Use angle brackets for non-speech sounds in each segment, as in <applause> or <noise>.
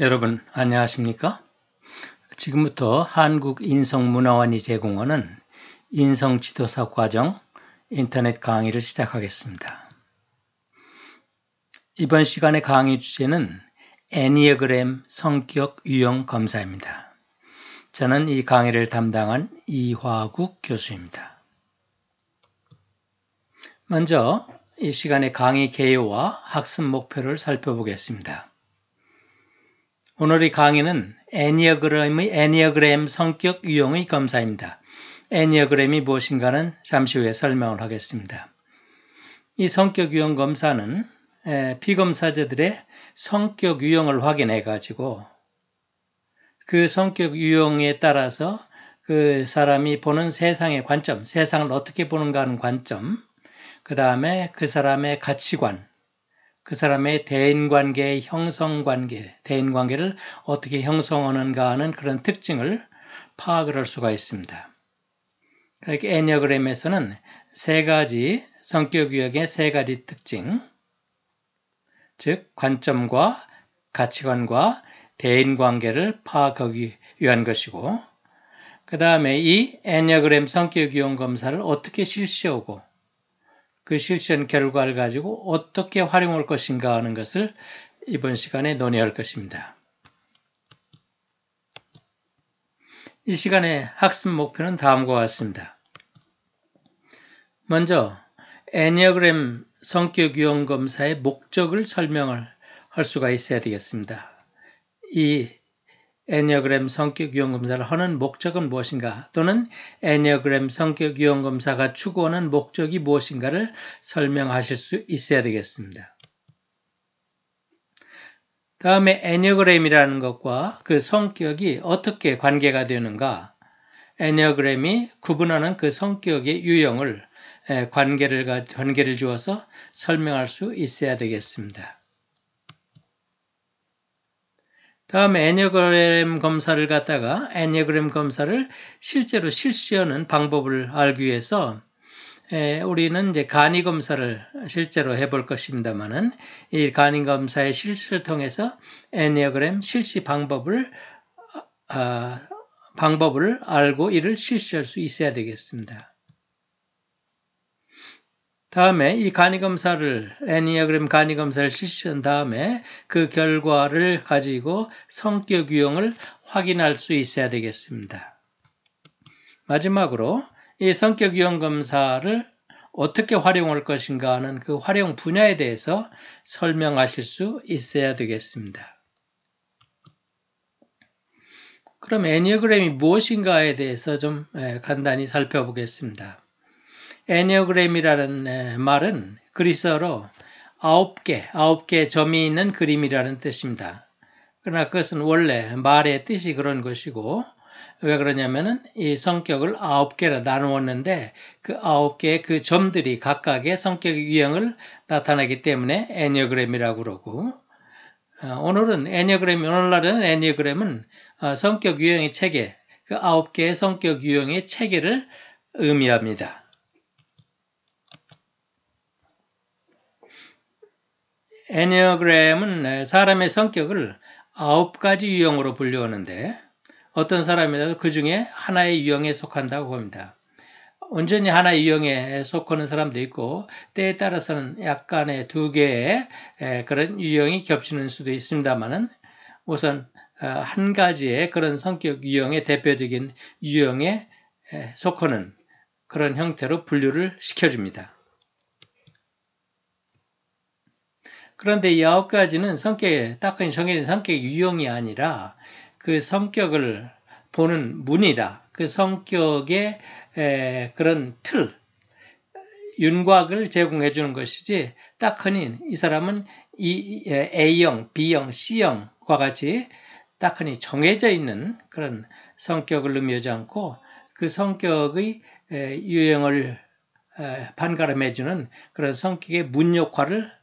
여러분 안녕하십니까? 지금부터 한국인성문화원이 제공하는 인성지도사 과정 인터넷 강의를 시작하겠습니다. 이번 시간의 강의 주제는 애니어그램 성격 유형 검사입니다. 저는 이 강의를 담당한 이화국 교수입니다. 먼저 이 시간의 강의 개요와 학습 목표를 살펴보겠습니다. 오늘의 강의는 애니어그램의 애니어그램 성격 유형의 검사입니다. 애니어그램이 무엇인가는 잠시 후에 설명을 하겠습니다. 이 성격 유형 검사는 피검사자들의 성격 유형을 확인해 가지고 그 성격 유형에 따라서 그 사람이 보는 세상의 관점, 세상을 어떻게 보는가 하는 관점, 그 다음에 그 사람의 가치관, 그 사람의 대인관계의 형성관계, 대인관계를 어떻게 형성하는가 하는 그런 특징을 파악을 할 수가 있습니다. 이렇게 그러니까 애니어그램에서는 세 가지 성격 유형의 세 가지 특징, 즉 관점과 가치관과 대인관계를 파악하기 위한 것이고, 그 다음에 이 애니어그램 성격 유형 검사를 어떻게 실시하고 그실시한 결과를 가지고 어떻게 활용할 것인가 하는 것을 이번 시간에 논의할 것입니다. 이시간에 학습 목표는 다음과 같습니다. 먼저 애니어그램 성격 유형 검사의 목적을 설명을 할 수가 있어야 되겠습니다. 이 에니어그램 성격 유형 검사를 하는 목적은 무엇인가 또는 에니어그램 성격 유형 검사가 추구하는 목적이 무엇인가를 설명하실 수 있어야 되겠습니다. 다음에 애니어그램이라는 것과 그 성격이 어떻게 관계가 되는가 애니어그램이 구분하는 그 성격의 유형을 관계를 관계를 주어서 설명할 수 있어야 되겠습니다. 다음 에니어그램 검사를 갖다가 에니어그램 검사를 실제로 실시하는 방법을 알기 위해서 에, 우리는 이제 간이 검사를 실제로 해볼 것입니다만은 이 간이 검사의 실시를 통해서 에니어그램 실시 방법을 아, 방법을 알고 이를 실시할 수 있어야 되겠습니다. 다음에 이 간이 검사를 애니어그램 간이 검사를 실시한 다음에 그 결과를 가지고 성격 유형을 확인할 수 있어야 되겠습니다. 마지막으로 이 성격 유형 검사를 어떻게 활용할 것인가 하는 그 활용 분야에 대해서 설명하실 수 있어야 되겠습니다. 그럼 애니어그램이 무엇인가에 대해서 좀 예, 간단히 살펴보겠습니다. 에니어그램이라는 말은 그리스어로 아홉 개, 아홉 개 점이 있는 그림이라는 뜻입니다. 그러나 그것은 원래 말의 뜻이 그런 것이고 왜 그러냐면은 이 성격을 아홉 개로 나누었는데 그 아홉 개의 그 점들이 각각의 성격의 유형을 나타내기 때문에 애니어그램이라고 그러고 어, 오늘은 애니어그램 오늘날에니어그램은 어, 성격 유형의 체계 그 아홉 개의 성격 유형의 체계를 의미합니다. 에네어그램은 사람의 성격을 아홉 가지 유형으로 분류하는데 어떤 사람이라도 그 중에 하나의 유형에 속한다고 봅니다 온전히 하나의 유형에 속하는 사람도 있고 때에 따라서는 약간의 두 개의 그런 유형이 겹치는 수도 있습니다만은 우선 어, 한 가지의 그런 성격 유형의 대표적인 유형에 속하는 그런 형태로 분류를 시켜줍니다. 그런데 이 아홉 가지는 성격에 딱히 정해진 성격의 유형이 아니라 그 성격을 보는 문이다그 성격의 에, 그런 틀 윤곽을 제공해 주는 것이지 딱하이 사람은 이 A형, B형, C형과 같이 딱하 정해져 있는 그런 성격을 의미하지 않고 그 성격의 유형을 반가름해 주는 그런 성격의 문 역할을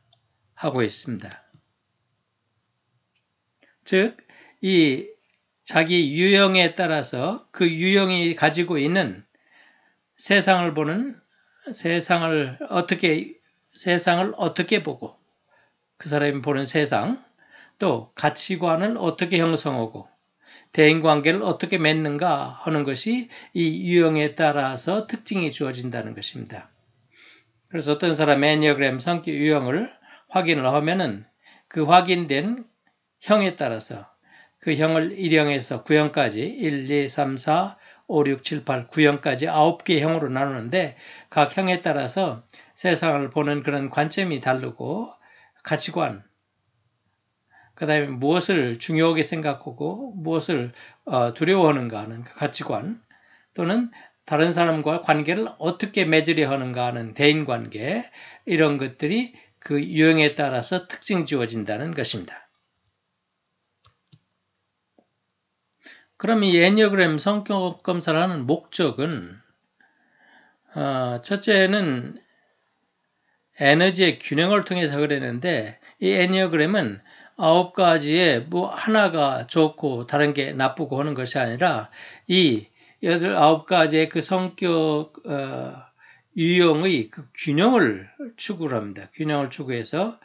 하고 있습니다. 즉, 이 자기 유형에 따라서 그 유형이 가지고 있는 세상을 보는 세상을 어떻게 세상을 어떻게 보고 그 사람이 보는 세상 또 가치관을 어떻게 형성하고 대인 관계를 어떻게 맺는가 하는 것이 이 유형에 따라서 특징이 주어진다는 것입니다. 그래서 어떤 사람 의 애니어그램 성격 유형을 확인을 하면은 그 확인된 형에 따라서 그 형을 1형에서 9형까지 1, 2, 3, 4, 5, 6, 7, 8, 9형까지 9개 형으로 나누는데 각 형에 따라서 세상을 보는 그런 관점이 다르고 가치관, 그 다음에 무엇을 중요하게 생각하고 무엇을 어, 두려워하는가 하는 그 가치관 또는 다른 사람과 관계를 어떻게 맺으려 하는가 하는 대인관계 이런 것들이 그 유형에 따라서 특징 지워진다는 것입니다. 그럼 이엔 n 어그램 성격 검사라는 목적은 어, 첫째는 에너지의 균형을 통해서 그랬는데 이 엔니어그램은 아홉 가지에 뭐 하나가 좋고 다른 게 나쁘고 하는 것이 아니라 이 여덟 아홉 가지의 그 성격 어, 유형의 그 균형을 추구를 합니다. 균형을 추구해서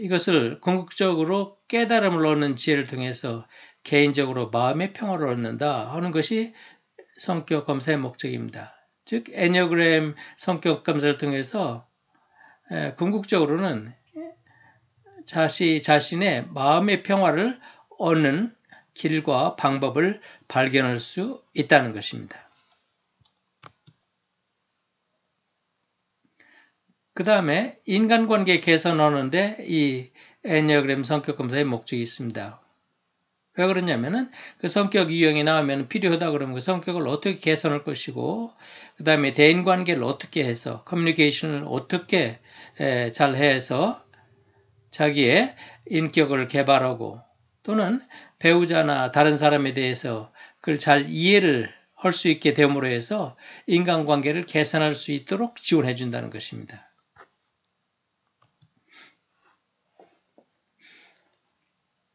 이것을 궁극적으로 깨달음을 얻는 지혜를 통해서 개인적으로 마음의 평화를 얻는다 하는 것이 성격 검사의 목적입니다. 즉에니어그램 성격 검사를 통해서 궁극적으로는 자신 자신의 마음의 평화를 얻는 길과 방법을 발견할 수 있다는 것입니다. 그 다음에 인간관계 개선하는데 이엔니어그램 성격 검사의 목적이 있습니다. 왜 그러냐면은 그 성격 유형이 나오면 필요하다 그러면 그 성격을 어떻게 개선할 것이고 그 다음에 대인 관계를 어떻게 해서 커뮤니케이션을 어떻게 에, 잘 해서 자기의 인격을 개발하고 또는 배우자나 다른 사람에 대해서 그걸 잘 이해를 할 수 있게 됨으로 해서 인간관계를 개선할 수 있도록 지원해 준다는 것입니다.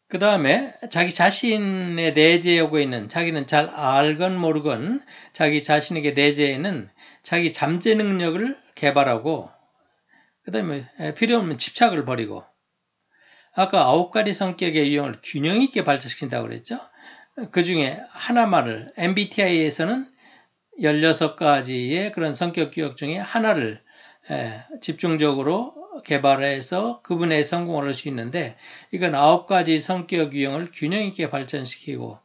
그 다음에 자기 자신의 내재하고 있는 자기는 잘 알건 모르건 자기 자신에게 내재에는 자기 잠재 능력을 개발하고 그 다음에 필요 없는 집착을 버리고 아까 아홉 가지 성격의 유형을 균형 있게 발전시킨다고 그랬죠. 그 중에 하나만을 MBTI에서는 16가지의 그런 성격 기억 중에 하나를 집중적으로 개발해서 그분의 성공을 할 수 있는데 이건 아홉 가지 성격 유형을 균형 있게 발전시키고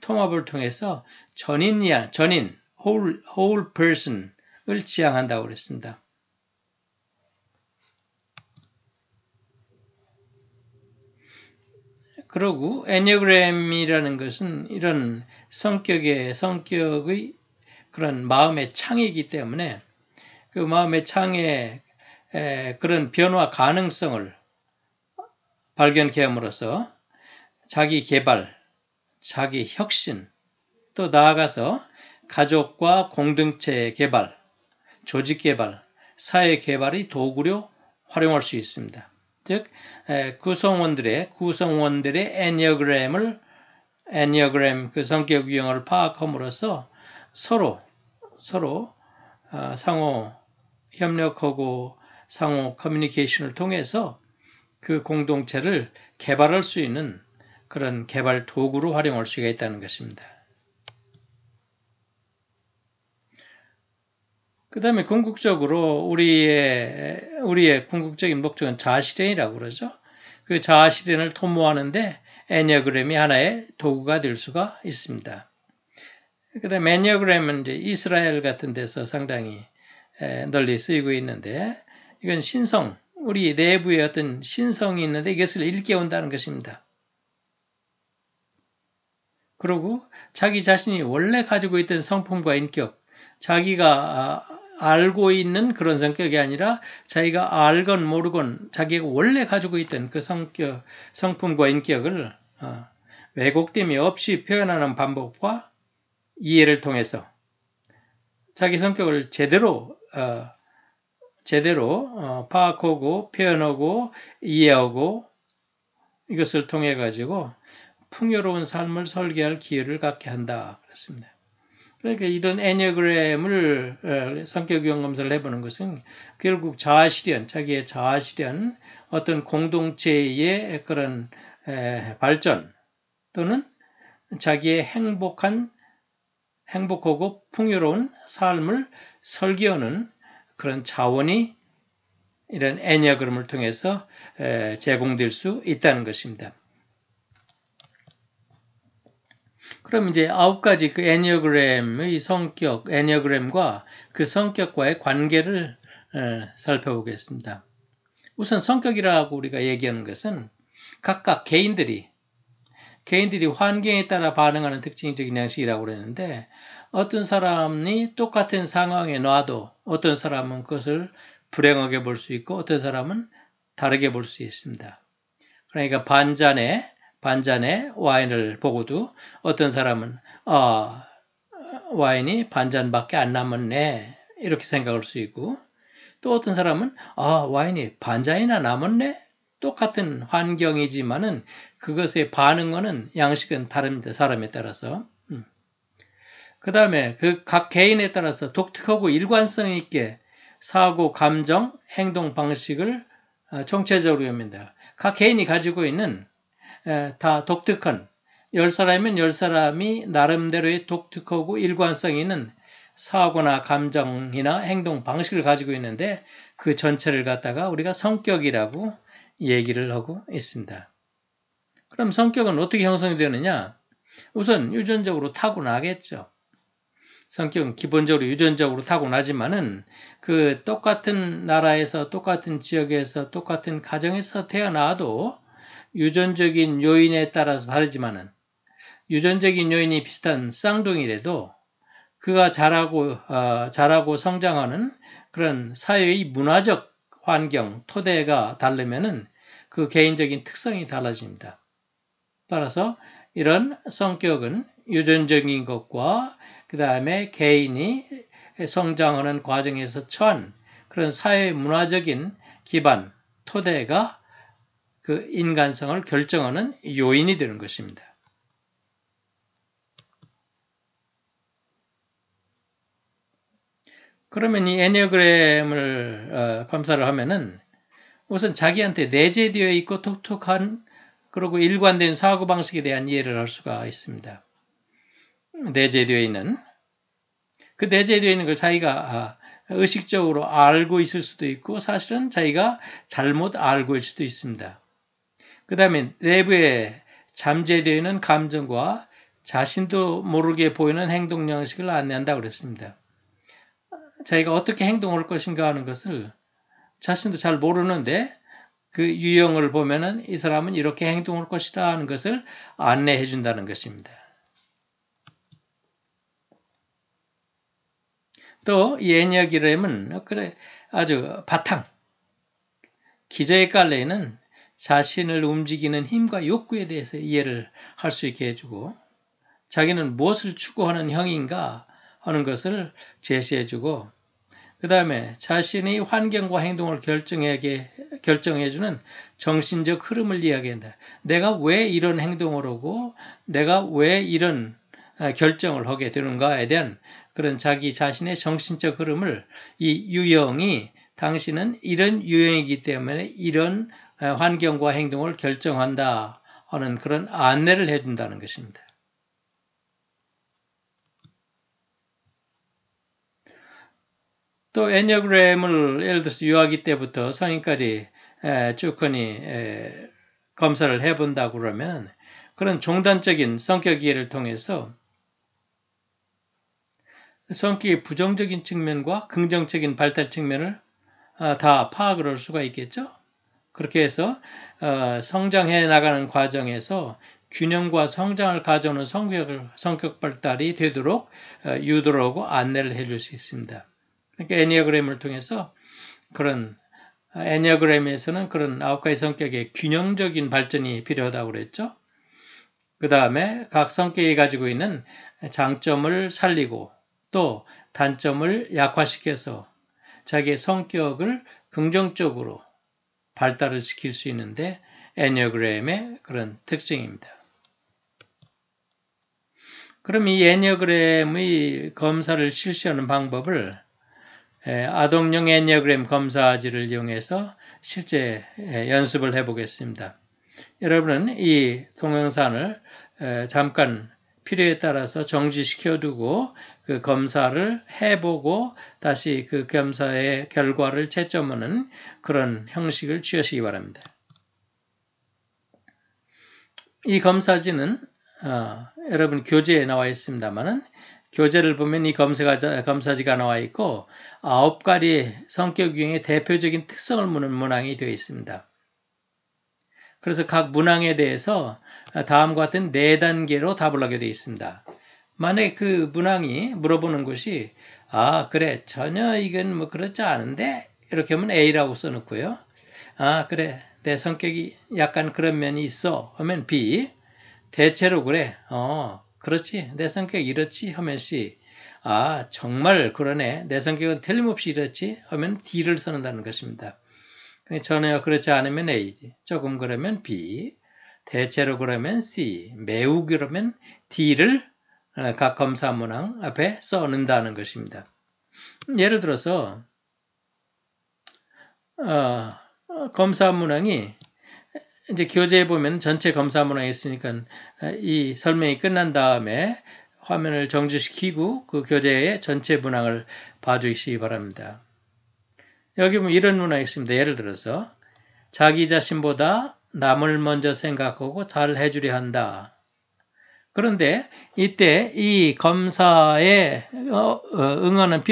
통합을 통해서 전인이야 전인 whole whole person을 지향한다고 그랬습니다. 그러고 애니그램이라는 것은 이런 성격의 성격의 그런 마음의 창이기 때문에 그 마음의 창에 그런 변화 가능성을 발견케 함으로써 자기 개발, 자기 혁신, 또 나아가서 가족과 공동체 개발, 조직 개발, 사회 개발의 도구로 활용할 수 있습니다. 즉 구성원들의 구성원들의 애니어그램을 애니어그램 그 성격 유형을 파악함으로써 서로 서로 어, 상호 협력하고 상호 커뮤니케이션을 통해서 그 공동체를 개발할 수 있는 그런 개발 도구로 활용할 수가 있다는 것입니다. 그 다음에 궁극적으로 우리의, 우리의 궁극적인 목적은 자아실현이라고 그러죠. 그 자아실현을 토모하는데 애니어그램이 하나의 도구가 될 수가 있습니다. 그 다음에 애니어그램은 이제 이스라엘 같은 데서 상당히 널리 쓰이고 있는데 이건 신성, 우리 내부의 어떤 신성이 있는데 이것을 일깨운다는 것입니다. 그리고 자기 자신이 원래 가지고 있던 성품과 인격, 자기가 아, 알고 있는 그런 성격이 아니라 자기가 알건 모르건 자기가 원래 가지고 있던 그 성격, 성품과 인격을 어, 왜곡됨이 없이 표현하는 방법과 이해를 통해서 자기 성격을 제대로 어, 제대로 어, 파악하고 표현하고 이해하고 이것을 통해 가지고 풍요로운 삶을 설계할 기회를 갖게 한다 그랬습니다. 그러니까 이런 애니그램을 성격 유형 검사를 해보는 것은 결국 자아 실현, 자기의 자아 실현, 어떤 공동체의 그런 발전 또는 자기의 행복한 행복하고 풍요로운 삶을 설계하는 그런 자원이 이런 애니어그램을 통해서 제공될 수 있다는 것입니다. 그럼 이제 아홉 가지 그 애니어그램의 성격, 애니어그램과 그 성격과의 관계를 살펴보겠습니다. 우선 성격이라고 우리가 얘기하는 것은 각각 개인들이 개인들이 환경에 따라 반응하는 특징적인 양식이라고 그러는데 어떤 사람이 똑같은 상황에 놔도 어떤 사람은 그것을 불행하게 볼 수 있고 어떤 사람은 다르게 볼 수 있습니다. 그러니까 반잔에 반잔에 와인을 보고도 어떤 사람은 아 와인이 반잔밖에 안 남았네 이렇게 생각할 수 있고 또 어떤 사람은 아 와인이 반잔이나 남았네 똑같은 환경이지만은 그것에 반응하는 양식은 다릅니다. 사람에 따라서. 음. 그 다음에 그 각 개인에 따라서 독특하고 일관성 있게 사고, 감정, 행동 방식을 총체적으로 어, 합니다. 각 개인이 가지고 있는 다 독특한 열사람이면열사람이 나름대로의 독특하고 일관성 있는 사고나 감정이나 행동 방식을 가지고 있는데 그 전체를 갖다가 우리가 성격이라고 얘기를 하고 있습니다. 그럼 성격은 어떻게 형성이 되느냐? 우선 유전적으로 타고나겠죠. 성격은 기본적으로 유전적으로 타고나지만은 그 똑같은 나라에서 똑같은 지역에서 똑같은 가정에서 태어나도 유전적인 요인에 따라서 다르지만은 유전적인 요인이 비슷한 쌍둥이래도 그가 자라고 어, 자라고 성장하는 그런 사회의 문화적 환경 토대가 다르면은 그 개인적인 특성이 달라집니다. 따라서 이런 성격은 유전적인 것과 그 다음에 개인이 성장하는 과정에서 처한 그런 사회 문화적인 기반, 토대가 그 인간성을 결정하는 요인이 되는 것입니다. 그러면 이에니어그램을 어, 검사를 하면은 우선 자기한테 내재되어 있고 톡톡한 그리고 일관된 사고방식에 대한 이해를 할 수가 있습니다. 내재되어 있는 그 내재되어 있는 걸 자기가 아, 의식적으로 알고 있을 수도 있고 사실은 자기가 잘못 알고 있을 수도 있습니다. 그 다음에 내부에 잠재되어 있는 감정과 자신도 모르게 보이는 행동 양식을 안내한다고 그랬습니다. 자기가 어떻게 행동할 것인가 하는 것을 자신도 잘 모르는데 그 유형을 보면은 이 사람은 이렇게 행동할 것이다 하는 것을 안내해 준다는 것입니다. 또 예녀기램은 그래 아주 바탕 기저에 깔려 있는 자신을 움직이는 힘과 욕구에 대해서 이해를 할 수 있게 해주고 자기는 무엇을 추구하는 형인가 하는 것을 제시해주고 그 다음에 자신의 환경과 행동을 결정하게, 결정해주는 정신적 흐름을 이야기한다. 내가 왜 이런 행동을 하고 내가 왜 이런 어, 결정을 하게 되는가에 대한 그런 자기 자신의 정신적 흐름을 이 유형이 당신은 이런 유형이기 때문에 이런 어, 환경과 행동을 결정한다 하는 그런 안내를 해준다는 것입니다. 또 애니어그램을 예를 들어서 유아기 때부터 성인까지 쭉허니 검사를 해본다고 그러면 그런 종단적인 성격 이해를 통해서 성격의 부정적인 측면과 긍정적인 발달 측면을 아, 다 파악을 할 수가 있겠죠. 그렇게 해서 어, 성장해 나가는 과정에서 균형과 성장을 가져오는 성격 성격 발달이 되도록 어, 유도하고 를 안내를 해줄 수 있습니다. 그러니까 애니어그램을 통해서 그런 애니어그램에서는 아, 그런 아홉 가지 성격의 균형적인 발전이 필요하다고 그랬죠. 그 다음에 각 성격이 가지고 있는 장점을 살리고 또 단점을 약화시켜서 자기의 성격을 긍정적으로 발달을 시킬 수 있는데 애니어그램의 그런 특징입니다. 그럼 이 애니어그램의 검사를 실시하는 방법을 예, 아동용 엔니어그램 검사지를 이용해서 실제 예, 연습을 해보겠습니다. 여러분은 이 동영상을 예, 잠깐 필요에 따라서 정지시켜두고 그 검사를 해보고 다시 그 검사의 결과를 채점하는 그런 형식을 취하시기 바랍니다. 이 검사지는 어, 여러분 교재에 나와 있습니다만은 교재를 보면 이 검사가, 검사지가 나와 있고 아홉 가지 성격 유형의 대표적인 특성을 묻는 문항이 되어 있습니다. 그래서 각 문항에 대해서 다음과 같은 네 단계로 답을 하게 되어 있습니다. 만약에 그 문항이 물어보는 것이 아 그래 전혀 이건 뭐 그렇지 않은데 이렇게 하면 A라고 써놓고요. 아 그래 내 성격이 약간 그런 면이 있어 하면 B 대체로 그래 어 그렇지 내 성격 이렇지 하면서 아 정말 그러네 내 성격은 틀림없이 이렇지 하면 D를 쓰는다는 것입니다. 전혀 그렇지 않으면 A지 조금 그러면 B 대체로 그러면 C 매우 그러면 D를 어, 각 검사 문항 앞에 써는다는 것입니다. 예를 들어서 어, 검사 문항이 이제 교재에 보면 전체 검사 문항이 있으니까 아, 이 설명이 끝난 다음에 화면을 정지시키고 그 교재의 전체 문항을 봐주시기 바랍니다. 여기 보면 이런 문항이 있습니다. 예를 들어서 자기 자신보다 남을 먼저 생각하고 잘 해주려 한다. 그런데 이때 이 검사의 어, 어, 응하는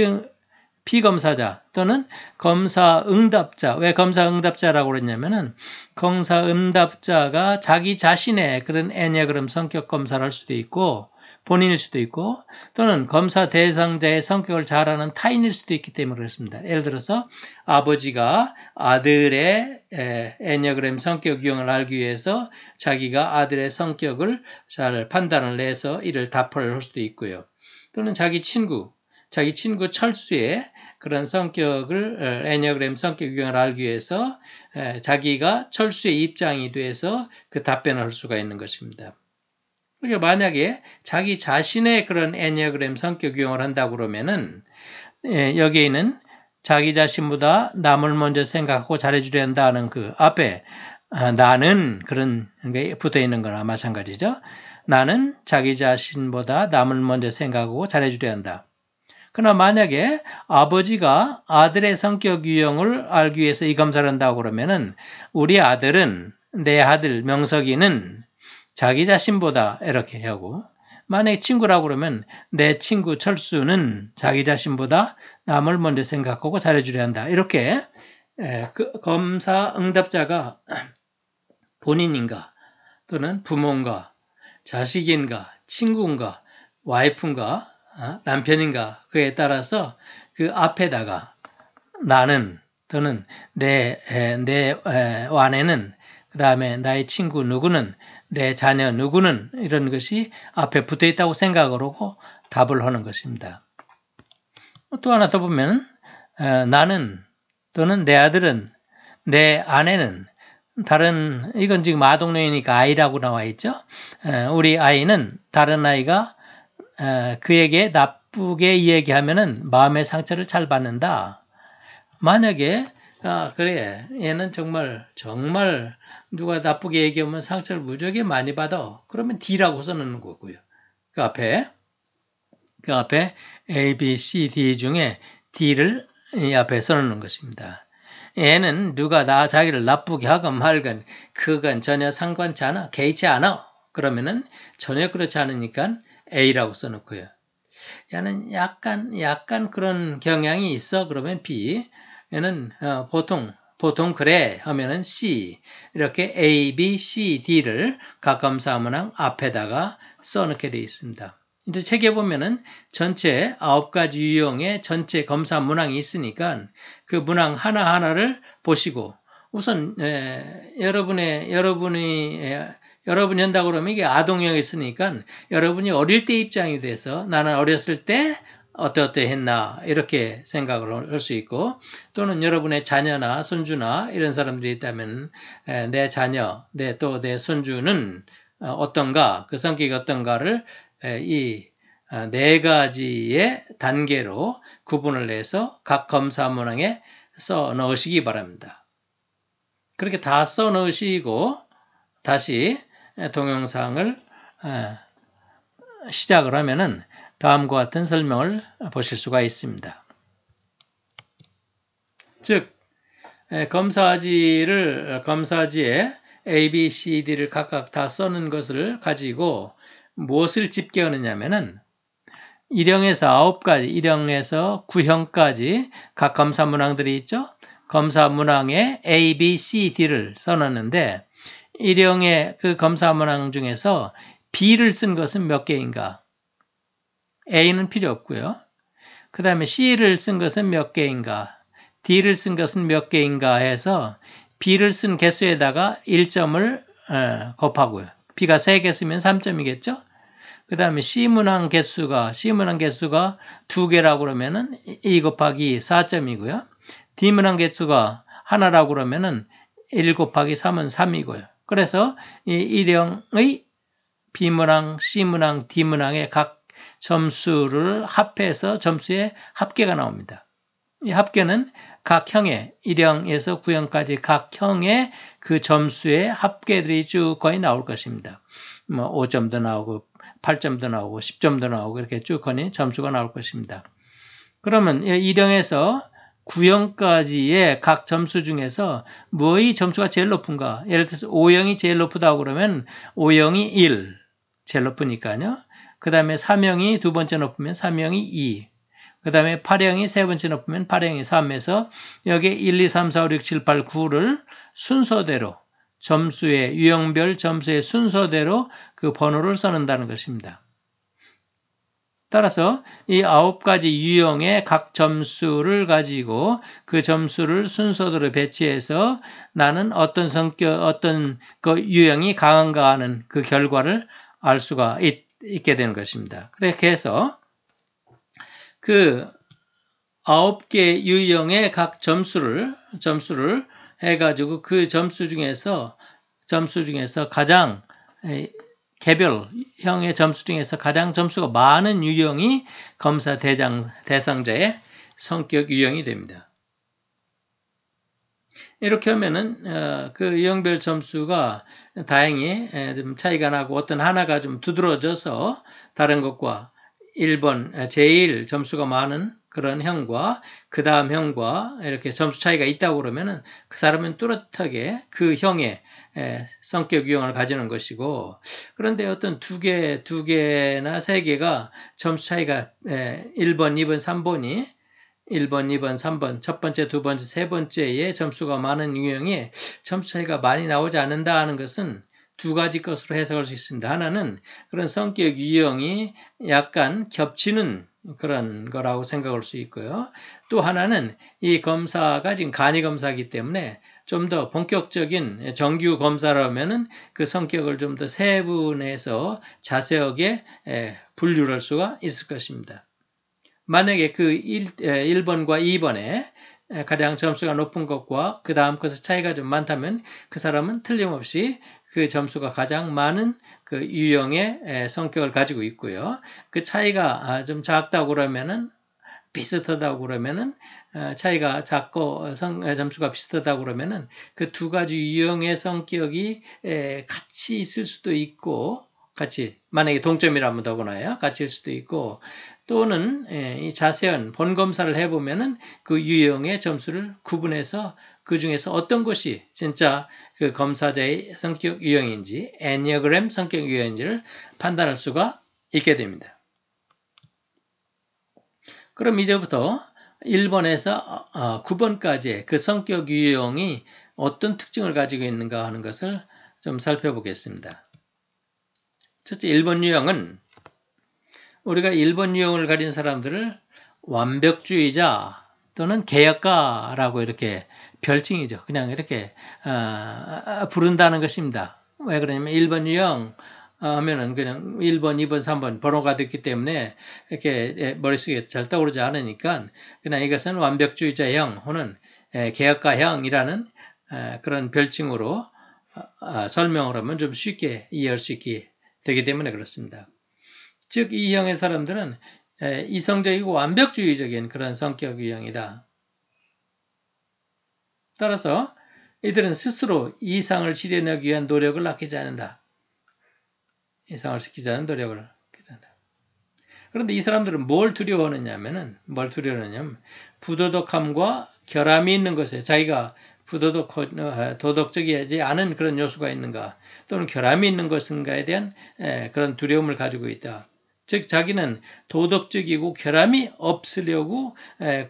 피검사자 또는 검사 응답자. 왜 검사 응답자라고 그랬냐면은 검사 응답자가 자기 자신의 그런 애니그럼 성격 검사를 할 수도 있고 본인일 수도 있고 또는 검사 대상자의 성격을 잘 아는 타인일 수도 있기 때문에 그렇습니다. 예를 들어서 아버지가 아들의 애니어그램 성격 유형을 알기 위해서 자기가 아들의 성격을 잘 판단을 해서 이를 답을 할 수도 있고요. 또는 자기 친구 자기 친구 철수의 그런 성격을 애니어그램 성격 유형을 알기 위해서 자기가 철수의 입장이 돼서 그 답변을 할 수가 있는 것입니다. 그러니까 만약에 자기 자신의 그런 애니어그램 성격 유형을 한다고 그러면은 여기에 는 자기 자신보다 남을 먼저 생각하고 잘해주려 한다는 그 앞에 아, 나는 그런 게 붙어 있는 거나 마찬가지죠. 나는 자기 자신보다 남을 먼저 생각하고 잘해주려 한다. 그러나 만약에 아버지가 아들의 성격 유형을 알기 위해서 이 검사를 한다고 그러면은 우리 아들은 내 아들 명석이는 자기 자신보다 이렇게 하고 만약에 친구라고 그러면 내 친구 철수는 자기 자신보다 남을 먼저 생각하고 잘해주려 한다. 이렇게 그 검사 응답자가 본인인가 또는 부모인가 자식인가 친구인가 와이프인가 어? 남편인가 그에 따라서 그 앞에다가 나는 또는 내내 와내는 그 다음에 나의 친구 누구는 내 자녀 누구는 이런 것이 앞에 붙어 있다고 생각을 하고 답을 하는 것입니다. 또 하나 더 보면 어, 나는 또는 내 아들은 내 아내는 다른 이건 지금 아동령이니까 아이라고 나와 있죠. 우리 아이는 다른 아이가 그에게 나쁘게 얘기하면은 마음의 상처를 잘 받는다. 만약에 아, 그래. 얘는 정말, 정말 누가 나쁘게 얘기하면 상처를 무지하게 많이 받아. 그러면 D라고 써놓는 거고요. 그 앞에, 그 앞에 A, B, C, D 중에 D를 이 앞에 써놓는 것입니다. 얘는 누가 나 자기를 나쁘게 하건 말건 그건 전혀 상관치 않아. 개의치 않아. 그러면은 전혀 그렇지 않으니까 A라고 써놓고요. 얘는 약간 약간 그런 경향이 있어 그러면 B 얘는 어, 보통 보통 그래 하면은 C 이렇게 A, B, C, D를 가감사문항 앞에다가 써놓게 되어 있습니다. 이제 책에 보면은 전체 아 가지 유형의 전체 검사 문항이 있으니까 그 문항 하나 하나를 보시고 우선 에, 여러분의 여러분이 에, 여러분이 한다 고 그러면 이게 아동형 이 있으니까 여러분이 어릴 때 입장이 돼서 나는 어렸을 때 어때 어때 했나 이렇게 생각을 할 수 있고 또는 여러분의 자녀나 손주나 이런 사람들이 있다면 내 자녀 내 또내 내 손주는 어, 어떤가 그 성격이 어떤가를 이네 어, 가지의 단계로 구분을 해서 각 검사 문항에 써 넣으시기 바랍니다. 그렇게 다 써 넣으시고 다시 예, 동영상을 예, 시작을 하면은 다음과 같은 설명을 보실 수가 있습니다. 즉, 예, 검사지를, 검사지에 A, B, C, D를 각각 다 써는 것을 가지고 무엇을 집계하느냐면은 일형에서 9가지, 일형에서 9형까지 각 검사 문항들이 있죠? 검사 문항에 A, B, C, D를 써놨는데 일형의 그 검사 문항 중에서 B를 쓴 것은 몇 개인가? A는 필요 없고요. 그 다음에 C를 쓴 것은 몇 개인가? D를 쓴 것은 몇 개인가 해서 B를 쓴 개수에다가 1점을 어, 곱하고요. B가 3개 쓰면 3점이겠죠? 그 다음에 C문항 개수가, C문항 개수가 2개라고 그러면은 2 곱하기 4점이고요. D문항 개수가 하나라고 그러면은 1 곱하기 3은 3이고요. 그래서 이 일형의 B문항, C문항, D문항의 각 점수를 합해서 점수의 합계가 나옵니다. 이 합계는 각 형의 1형에서 9형까지 각 형의 그 점수의 합계들이 쭉 거의 나올 것입니다. 뭐 5점도 나오고 8점도 나오고 10점도 나오고 이렇게 쭉 거니 점수가 나올 것입니다. 그러면 1형에서 9형까지의 각 점수 중에서 뭐의 점수가 제일 높은가? 예를 들어서 5형이 제일 높다고 그러면 5형이 1, 제일 높으니까요. 그 다음에 3형이 두 번째 높으면 3형이 2, 그 다음에 8형이 세 번째 높으면 8형이 3에서 여기에 1, 2, 3, 4, 5, 6, 7, 8, 9를 순서대로 점수의 유형별 점수의 순서대로 그 번호를 써는다는 것입니다. 따라서 이 아홉 가지 유형의 각 점수를 가지고 그 점수를 순서대로 배치해서 나는 어떤 성격, 어떤 그 유형이 강한가 하는 그 결과를 알 수가 있, 있게 되는 것입니다. 그렇게 해서 그 아홉 개 유형의 각 점수를, 점수를 해가지고 그 점수 중에서, 점수 중에서 가장 개별형의 점수 중에서 가장 점수가 많은 유형이 검사 대장, 대상자의 성격 유형이 됩니다. 이렇게 하면은 어, 그 유형별 점수가 다행히 좀 차이가 나고 어떤 하나가 좀 두드러져서 다른 것과 1번 제일 점수가 많은 그런 형과 그 다음 형과 이렇게 점수 차이가 있다고 그러면은 그 사람은 뚜렷하게 그 형의 에, 성격 유형을 가지는 것이고 그런데 어떤 두 개, 두 개나 세 개가 점수 차이가 에, 1번, 2번, 3번이 1번, 2번, 3번, 첫 번째, 두 번째, 세 번째의 점수가 많은 유형이 점수 차이가 많이 나오지 않는다 하는 것은 두 가지 것으로 해석할 수 있습니다. 하나는 그런 성격 유형이 약간 겹치는 그런 거라고 생각할 수 있고요. 또 하나는 이 검사가 지금 간이 검사기 때문에 좀 더 본격적인 정규 검사라면은 그 성격을 좀 더 세분해서 자세하게 분류할 수가 있을 것입니다. 만약에 그 1, 번과 2번에 예, 가장 점수가 높은 것과 그 다음 것의 차이가 좀 많다면 그 사람은 틀림없이 그 점수가 가장 많은 그 유형의 예, 성격을 가지고 있고요. 그 차이가 아, 좀 작다고 그러면은 비슷하다고 그러면은 어, 차이가 작고 성, 어, 점수가 비슷하다고 그러면은 그 두 가지 유형의 성격이 예, 같이 있을 수도 있고 같이 만약에 동점이라면 더구나요 같이일 수도 있고 또는 예, 이 자세한 본검사를 해보면은 그 유형의 점수를 구분해서 그 중에서 어떤 것이 진짜 그 검사자의 성격 유형인지 애니어그램 성격 유형인지를 판단할 수가 있게 됩니다. 그럼 이제부터 1번에서 9번까지의 어, 어, 그 성격 유형이 어떤 특징을 가지고 있는가 하는 것을 좀 살펴보겠습니다. 첫째 1번 유형은 우리가 일본 유형을 가진 사람들을 완벽주의자 또는 개혁가라고 이렇게 별칭이죠. 그냥 이렇게 어, 부른다는 것입니다. 왜 그러냐면 일본 유형 어, 하면은 그냥 1번, 2번, 3번 번호가 됐기 때문에 이렇게 예, 머릿속에 잘 떠오르지 않으니까 그냥 이것은 완벽주의자형 혹은 개혁가형이라는 예, 어, 그런 별칭으로 어, 설명을 하면 좀 쉽게 이해할 수 있게 되기 때문에 그렇습니다. 즉, 이 형의 사람들은 이성적이고 완벽주의적인 그런 성격 유형이다. 따라서 이들은 스스로 이상을 실현하기 위한 노력을 아끼지 않는다. 이상을 시키지 않은 노력을 아끼지 않는다. 그런데 이 사람들은 뭘 두려워하느냐 하면은, 뭘 두려워하느냐면, 부도덕함과 결함이 있는 것에 자기가 부도덕, 어, 도덕적이지 않은 그런 요소가 있는가, 또는 결함이 있는 것인가에 대한 그런 두려움을 가지고 있다. 즉 자기는 도덕적이고 결함이 없으려고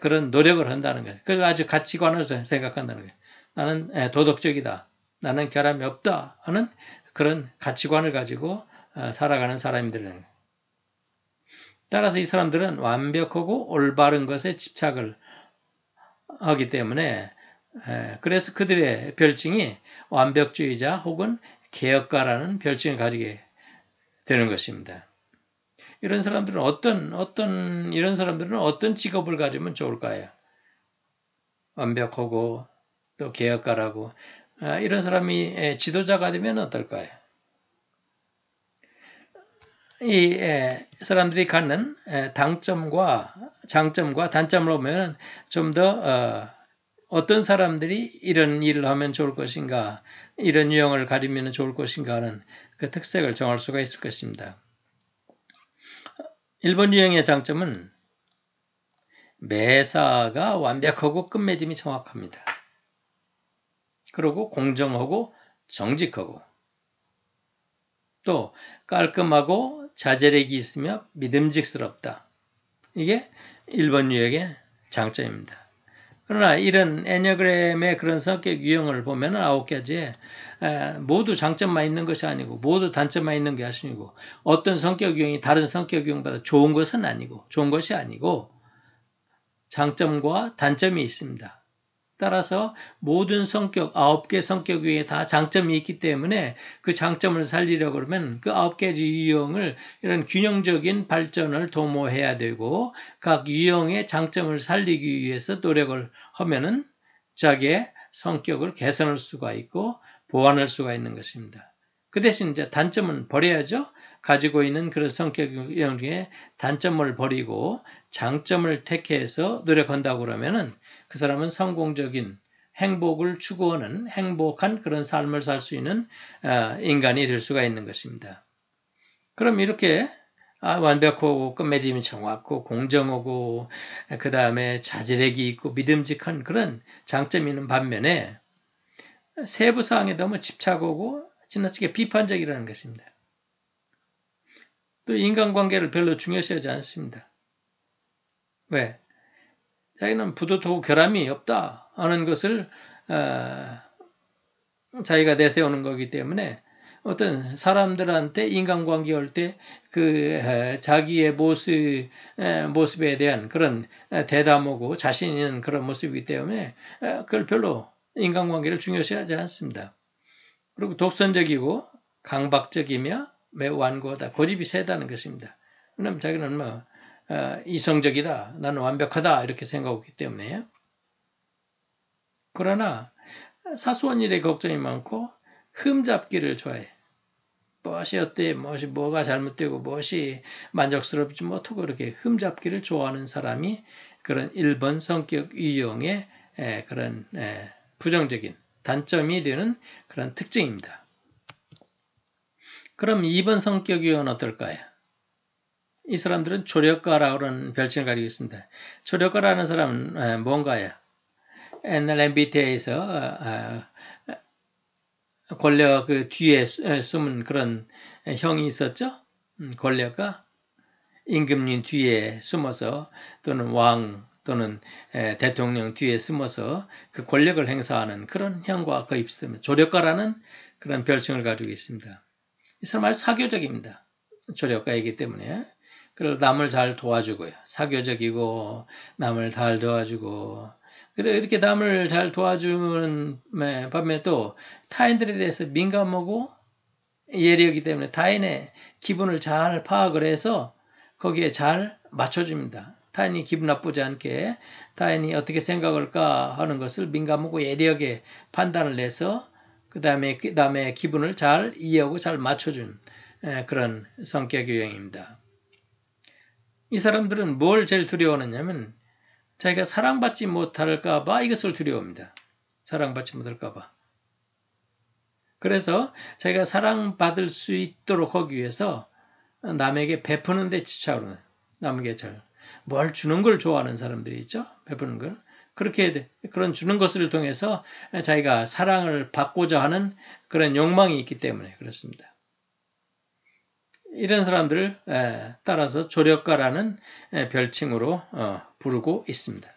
그런 노력을 한다는 거예요. 그걸 아주 가치관으로 생각한다는 거예요. 나는 도덕적이다. 나는 결함이 없다 하는 그런 가치관을 가지고 어, 살아가는 사람들은 따라서 이 사람들은 완벽하고 올바른 것에 집착을 하기 때문에 그래서 그들의 별칭이 완벽주의자 혹은 개혁가라는 별칭을 가지게 되는 것입니다. 이런 사람들은 어떤 어떤 이런 사람들은 어떤 직업을 가지면 좋을까요? 완벽하고 또 개혁가라고 아, 이런 사람이 예, 지도자가 되면 어떨까요? 이 예, 사람들이 갖는 예, 당점과 장점과 단점을 보면 좀 더 어, 떤 사람들이 이런 일을 하면 좋을 것인가, 이런 유형을 가리면 좋을 것인가 하는 그 특색을 정할 수가 있을 것입니다. 일본 유형의 장점은 매사가 완벽하고 끝맺음이 정확합니다. 그리고 공정하고 정직하고 또 깔끔하고 자제력이 있으며 믿음직스럽다. 이게 일본 유형의 장점입니다. 그러나 이런 에니어그램의 그런 성격 유형을 보면 아홉 가지에 모두 장점만 있는 것이 아니고 모두 단점만 있는 게 아니고 어떤 성격 유형이 다른 성격 유형보다 좋은 것은 아니고 좋은 것이 아니고 장점과 단점이 있습니다. 따라서 모든 성격, 아홉 개 성격 위에 다 장점이 있기 때문에 그 장점을 살리려고 그러면 그 아홉 개 유형을 이런 균형적인 발전을 도모해야 되고 각 유형의 장점을 살리기 위해서 노력을 하면은 자기의 성격을 개선할 수가 있고 보완할 수가 있는 것입니다. 그 대신 이제 단점은 버려야죠. 가지고 있는 그런 성격 중에 단점을 버리고 장점을 택해서 노력한다고 그러면은 그 사람은 성공적인 행복을 추구하는 행복한 그런 삶을 살 수 있는 아, 인간이 될 수가 있는 것입니다. 그럼 이렇게 아, 완벽하고 끝맺음이 정확하고 공정하고 그 다음에 자제력이 있고 믿음직한 그런 장점이 있는 반면에 세부사항에 너무 집착하고 지나치게 비판적이라는 것입니다. 또 인간관계를 별로 중요시하지 않습니다. 왜? 자기는 부도토고 결함이 없다 하는 것을 어, 자기가 내세우는 거기 때문에 어떤 사람들한테 인간관계 할때그 어, 자기의 모습 어, 모습에 대한 그런 어, 대담하고 자신 있는 그런 모습이기 때문에 그걸 별로 인간관계를 중요시하지 않습니다. 그리고 독선적이고 강박적이며 매우 완고하다. 고집이 그 세다는 것입니다. 왜냐면 자기는 뭐 어, 이성적이다. 나는 완벽하다. 이렇게 생각하기 때문에요. 그러나 사소한 일에 걱정이 많고 흠잡기를 좋아해. 무엇이 어때, 무엇이 뭐가 잘못되고 무엇이 만족스럽지 못하고 그렇게 흠잡기를 좋아하는 사람이 그런 1번 성격 유형의 그런 부정적인 단점이 되는 그런 특징입니다. 그럼 2번 성격 유은 어떨까요? 이 사람들은 조력가라는 별칭을 가지고 있습니다. 조력가라는 사람은 뭔가요? 옛날 MBTI에서 어, 아, 권력 그 뒤에 숨은 그런 형이 있었죠? 음, 권력가 임금님 뒤에 숨어서 또는 왕 또는 대통령 뒤에 숨어서 그 권력을 행사하는 그런 형과 거의 비슷합니다. 조력가라는 그런 별칭을 가지고 있습니다. 이 사람 아주 사교적입니다. 조력가이기 때문에. 그리고 남을 잘 도와주고요. 사교적이고, 남을 잘 도와주고, 그래 이렇게 남을 잘 도와주는 반면에 또 타인들에 대해서 민감하고 예리하기 때문에 타인의 기분을 잘 파악을 해서 거기에 잘 맞춰줍니다. 타인이 기분 나쁘지 않게 타인이 어떻게 생각할까 하는 것을 민감하고 예리하게 판단을 내서 그 다음에 그 다음에 기분을 잘 이해하고 잘 맞춰준 그런 성격 유형입니다. 이 사람들은 뭘 제일 두려워하느냐면 자기가 사랑받지 못할까봐 이것을 두려워합니다. 사랑받지 못할까봐. 그래서 자기가 사랑받을 수 있도록 하기 위해서 남에게 베푸는 데 집착을 해요. 남에게 잘뭘 주는 걸 좋아하는 사람들이 있죠. 베푸는 걸. 그렇게 그런 주는 것을 통해서 자기가 사랑을 받고자 하는 그런 욕망이 있기 때문에 그렇습니다. 이런 사람들을 따라서 조력가라는 별칭으로 어, 부르고 있습니다.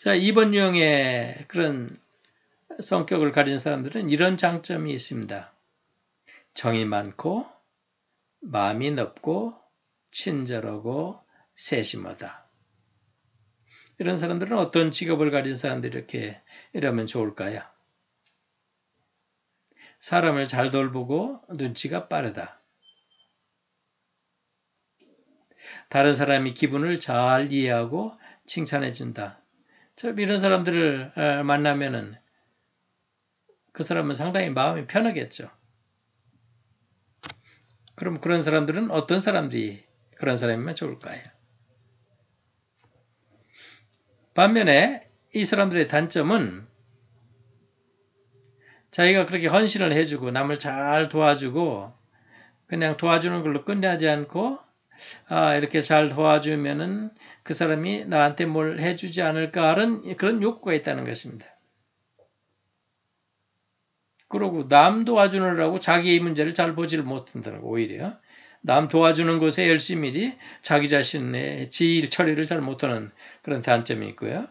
자, 이번 유형의 그런 성격을 가진 사람들은 이런 장점이 있습니다. 정이 많고, 마음이 넓고, 친절하고 세심하다. 이런 사람들은 어떤 직업을 가진 사람들이 이렇게 이러면 좋을까요? 사람을 잘 돌보고 눈치가 빠르다. 다른 사람이 기분을 잘 이해하고 칭찬해준다. 이런 사람들을 만나면은 그 사람은 상당히 마음이 편하겠죠. 그럼 그런 사람들은 어떤 사람들이 그런 사람이면 좋을까요? 반면에 이 사람들의 단점은 자기가 그렇게 헌신을 해주고 남을 잘 도와주고 그냥 도와주는 걸로 끝내지 않고 아 이렇게 잘 도와주면은 그 사람이 나한테 뭘 해주지 않을까 하는 그런 욕구가 있다는 것입니다. 그러고 남 도와주느라고 자기의 문제를 잘 보지를 못한다는 거 오히려 남 도와주는 곳에 열심이지 자기 자신의 지일 처리를 잘 못하는 그런 단점이 있고요.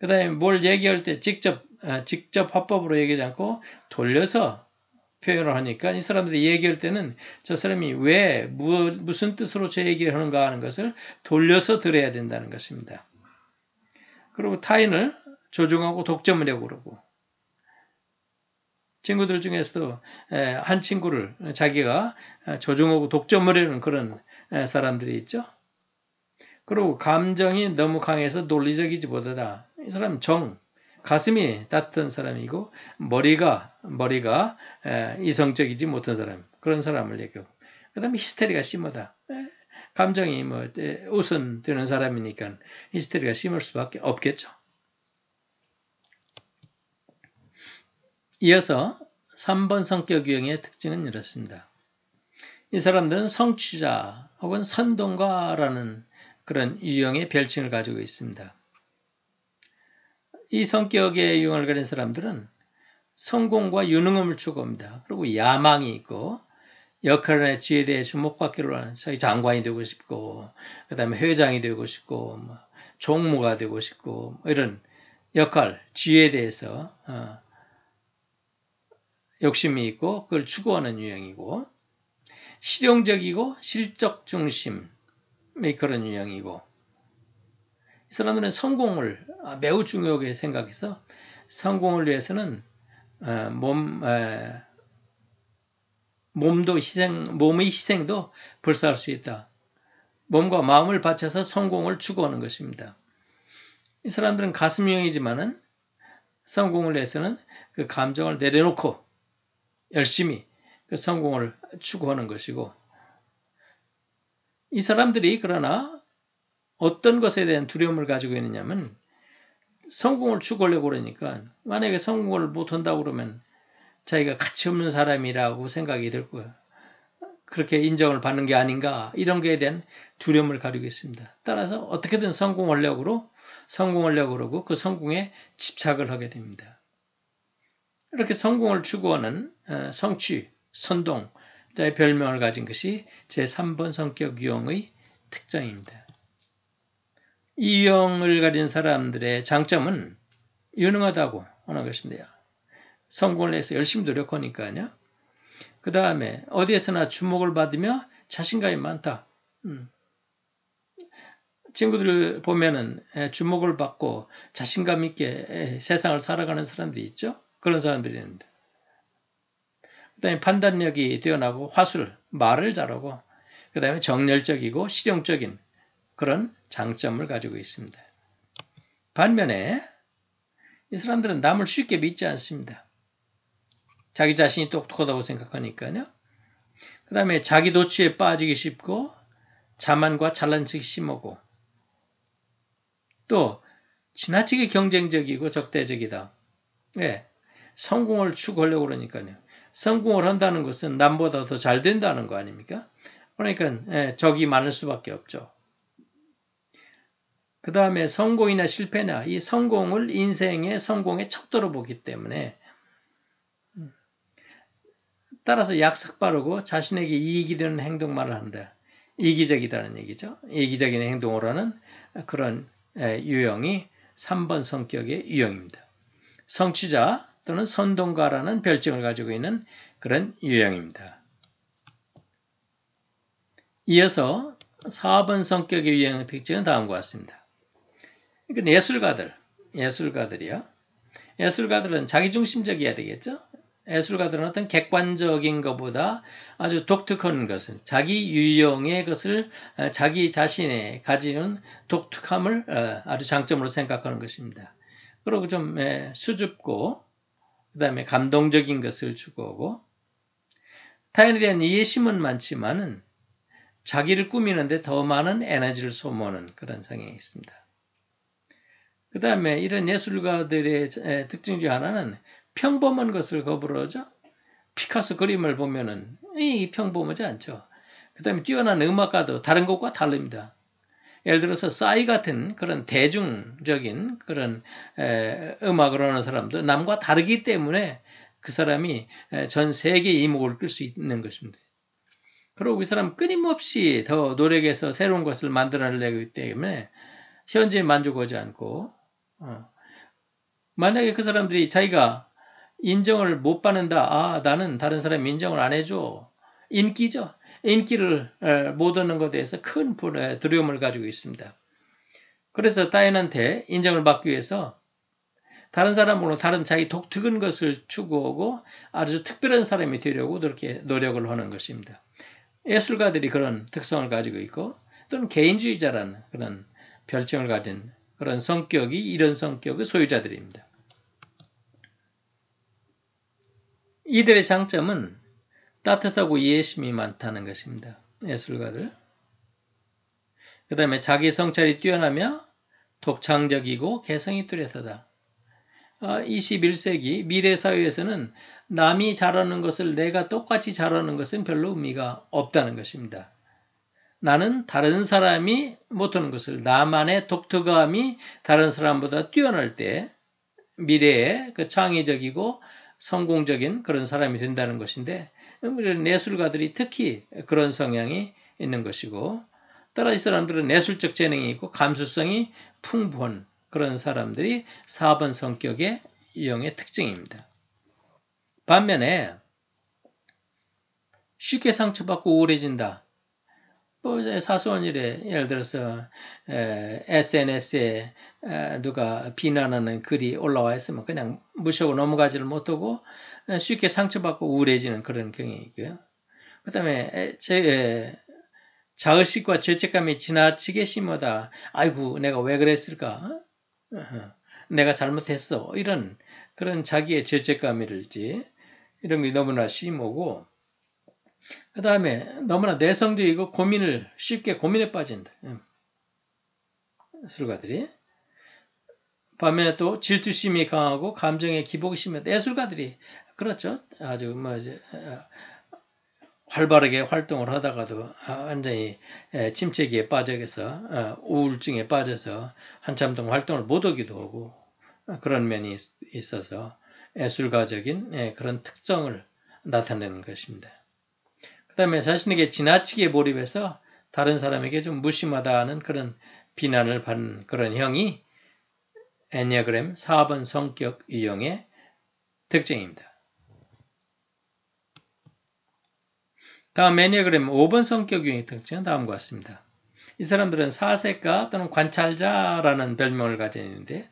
그 다음에 뭘 얘기할 때 직접, 어, 직접 화법으로 얘기하지 않고 돌려서 표현을 하니까 이 사람들이 얘기할 때는 저 사람이 왜, 무슨 뜻으로 저 얘기를 하는가 하는 것을 돌려서 들어야 된다는 것입니다. 그리고 타인을 조종하고 독점을 하고 그러고 친구들 중에서도 한 친구를 자기가 조종하고 독점을하는 그런 사람들이 있죠. 그리고 감정이 너무 강해서 논리적이지 못하다. 이 사람 정, 가슴이 따뜻한 사람이고 머리가 머리가 이성적이지 못한 사람 그런 사람을 얘기하고 그다음에 히스테리가 심하다. 감정이 뭐 우선되는 사람이니까 히스테리가 심할 수밖에 없겠죠. 이어서 3번 성격 유형의 특징은 이렇습니다. 이 사람들은 성취자 혹은 선동가라는 그런 유형의 별칭을 가지고 있습니다. 이 성격의 유형을 가진 사람들은 성공과 유능함을 추구합니다. 그리고 야망이 있고 역할의 지혜에 대해 주목받기를 하는 자기 장관이 되고 싶고 그 다음에 회장이 되고 싶고 뭐 종무가 되고 싶고 뭐 이런 역할, 지혜에 대해서 어, 욕심이 있고 그걸 추구하는 유형이고 실용적이고 실적 중심의 그런 유형이고 이 사람들은 성공을 아, 매우 중요하게 생각해서 성공을 위해서는 어, 몸 몸도 희생 몸의 희생도 불사할 수 있다. 몸과 마음을 바쳐서 성공을 추구하는 것입니다. 이 사람들은 가슴 유형이지만은 성공을 위해서는 그 감정을 내려놓고 열심히 그 성공을 추구하는 것이고 이 사람들이 그러나 어떤 것에 대한 두려움을 가지고 있느냐면 성공을 추구하려고 그러니까 만약에 성공을 못한다고 그러면 자기가 가치 없는 사람이라고 생각이 들 거예요. 그렇게 인정을 받는 게 아닌가 이런 거에 대한 두려움을 가리고 있습니다. 따라서 어떻게든 성공하려고 성공하려고 그러고 그 성공에 집착을 하게 됩니다. 이렇게 성공을 추구하는 어, 성취, 선동자의 별명을 가진 것이 제3번 성격 유형의 특징입니다. 이 유형을 가진 사람들의 장점은 유능하다고 하는 것입니다. 성공을 해서 열심히 노력하니까요. 그 다음에 어디에서나 주목을 받으며 자신감이 많다. 음. 친구들을 보면 주목을 받고 자신감 있게 세상을 살아가는 사람들이 있죠. 그런 사람들이 있는데. 그 다음에 판단력이 뛰어나고 화술, 말을 잘하고, 그 다음에 정열적이고 실용적인 그런 장점을 가지고 있습니다. 반면에 이 사람들은 남을 쉽게 믿지 않습니다. 자기 자신이 똑똑하다고 생각하니까요. 그 다음에 자기 도취에 빠지기 쉽고 자만과 잘난 척이 심하고 또 지나치게 경쟁적이고 적대적이다. 네. 성공을 추구하려고 그러니까요. 성공을 한다는 것은 남보다 더 잘 된다는 거 아닙니까? 그러니까 예, 적이 많을 수밖에 없죠. 그 다음에 성공이나 실패나 이 성공을 인생의 성공의 척도로 보기 때문에 따라서 약삭 빠르고 자신에게 이익이 되는 행동만을 한다. 이기적이다는 얘기죠. 이기적인 행동으로 하는 그런 예, 유형이 3번 성격의 유형입니다. 성취자, 또는 선동가라는 별칭을 가지고 있는 그런 유형입니다. 이어서 4번 성격의 유형의 특징은 다음과 같습니다. 그러니까 예술가들, 예술가들이요. 예술가들은 자기중심적이어야 되겠죠. 예술가들은 어떤 객관적인 것보다 아주 독특한 것을 자기 유형의 것을 어, 자기 자신의 가지는 독특함을 어, 아주 장점으로 생각하는 것입니다. 그리고 좀 수줍고 그 다음에 감동적인 것을 추구하고 타인에 대한 이해심은 많지만은 자기를 꾸미는데 더 많은 에너지를 소모하는 그런 성향이 있습니다. 그 다음에 이런 예술가들의 특징 중 하나는 평범한 것을 거부 하죠. 피카소 그림을 보면은 이 평범하지 않죠. 그 다음에 뛰어난 음악가도 다른 것과 다릅니다. 예를 들어서 싸이 같은 그런 대중적인 그런 음악을 하는 사람도 남과 다르기 때문에 그 사람이 전 세계 이목을 끌 수 있는 것입니다. 그리고 이 사람 끊임없이 더 노력해서 새로운 것을 만들어내기 때문에 현재 만족하지 않고 어, 만약에 그 사람들이 자기가 인정을 못 받는다. 아, 나는 다른 사람 인정을 안 해줘. 인기죠. 인기를 못 얻는 것에 대해서 큰 두려움을 가지고 있습니다. 그래서 타인한테 인정을 받기 위해서 다른 사람으로 다른 자기 독특한 것을 추구하고 아주 특별한 사람이 되려고 그렇게 노력을 하는 것입니다. 예술가들이 그런 특성을 가지고 있고 또는 개인주의자라는 그런 별칭을 가진 그런 성격이 이런 성격의 소유자들입니다. 이들의 장점은 따뜻하고 이해심이 많다는 것입니다. 예술가들. 그 다음에 자기 성찰이 뛰어나며 독창적이고 개성이 뚜렷하다. 21세기 어, 미래 사회에서는 남이 잘하는 것을 내가 똑같이 잘하는 것은 별로 의미가 없다는 것입니다. 나는 다른 사람이 못하는 것을 나만의 독특함이 다른 사람보다 뛰어날 때 미래에 그 창의적이고 성공적인 그런 사람이 된다는 것인데 내술가들이 그러니까 특히 그런 성향이 있는 것이고 따라 이 사람들은 내술적 재능이 있고 감수성이 풍부한 그런 사람들이 4번 성격의 유형의 특징입니다. 반면에 쉽게 상처받고 우울해진다. 뭐 사소한 일에 예를 들어서 SNS에 누가 비난하는 글이 올라와 있으면 그냥 무시하고 넘어가지를 못하고 쉽게 상처받고 우울해지는 그런 경향이고요. 그 다음에 제 자의식과 죄책감이 지나치게 심하다. 아이고 내가 왜 그랬을까? 내가 잘못했어. 이런 그런 자기의 죄책감이랄지 이런 게 너무나 심하고 그 다음에 너무나 내성적이고 고민을 쉽게 고민에 빠진다. 음. 술가들이 반면에 또 질투심이 강하고 감정의 기복이 심해 예술가들이 그렇죠. 아주 뭐 이제 어, 활발하게 활동을 하다가도 아, 완전히 예, 침체기에 빠져서 어, 우울증에 빠져서 한참 동안 활동을 못 하기도 하고 어, 그런 면이 있어서 예술가적인 예, 그런 특성을 나타내는 것입니다. 그 다음에 자신에게 지나치게 몰입해서 다른 사람에게 좀 무심하다는 그런 비난을 받는 그런 형이 엔네그램 4번 성격 유형의 특징입니다. 다음 애니어그램 5번 성격 유형의 특징은 다음과 같습니다. 이 사람들은 사색가 또는 관찰자라는 별명을 가지는데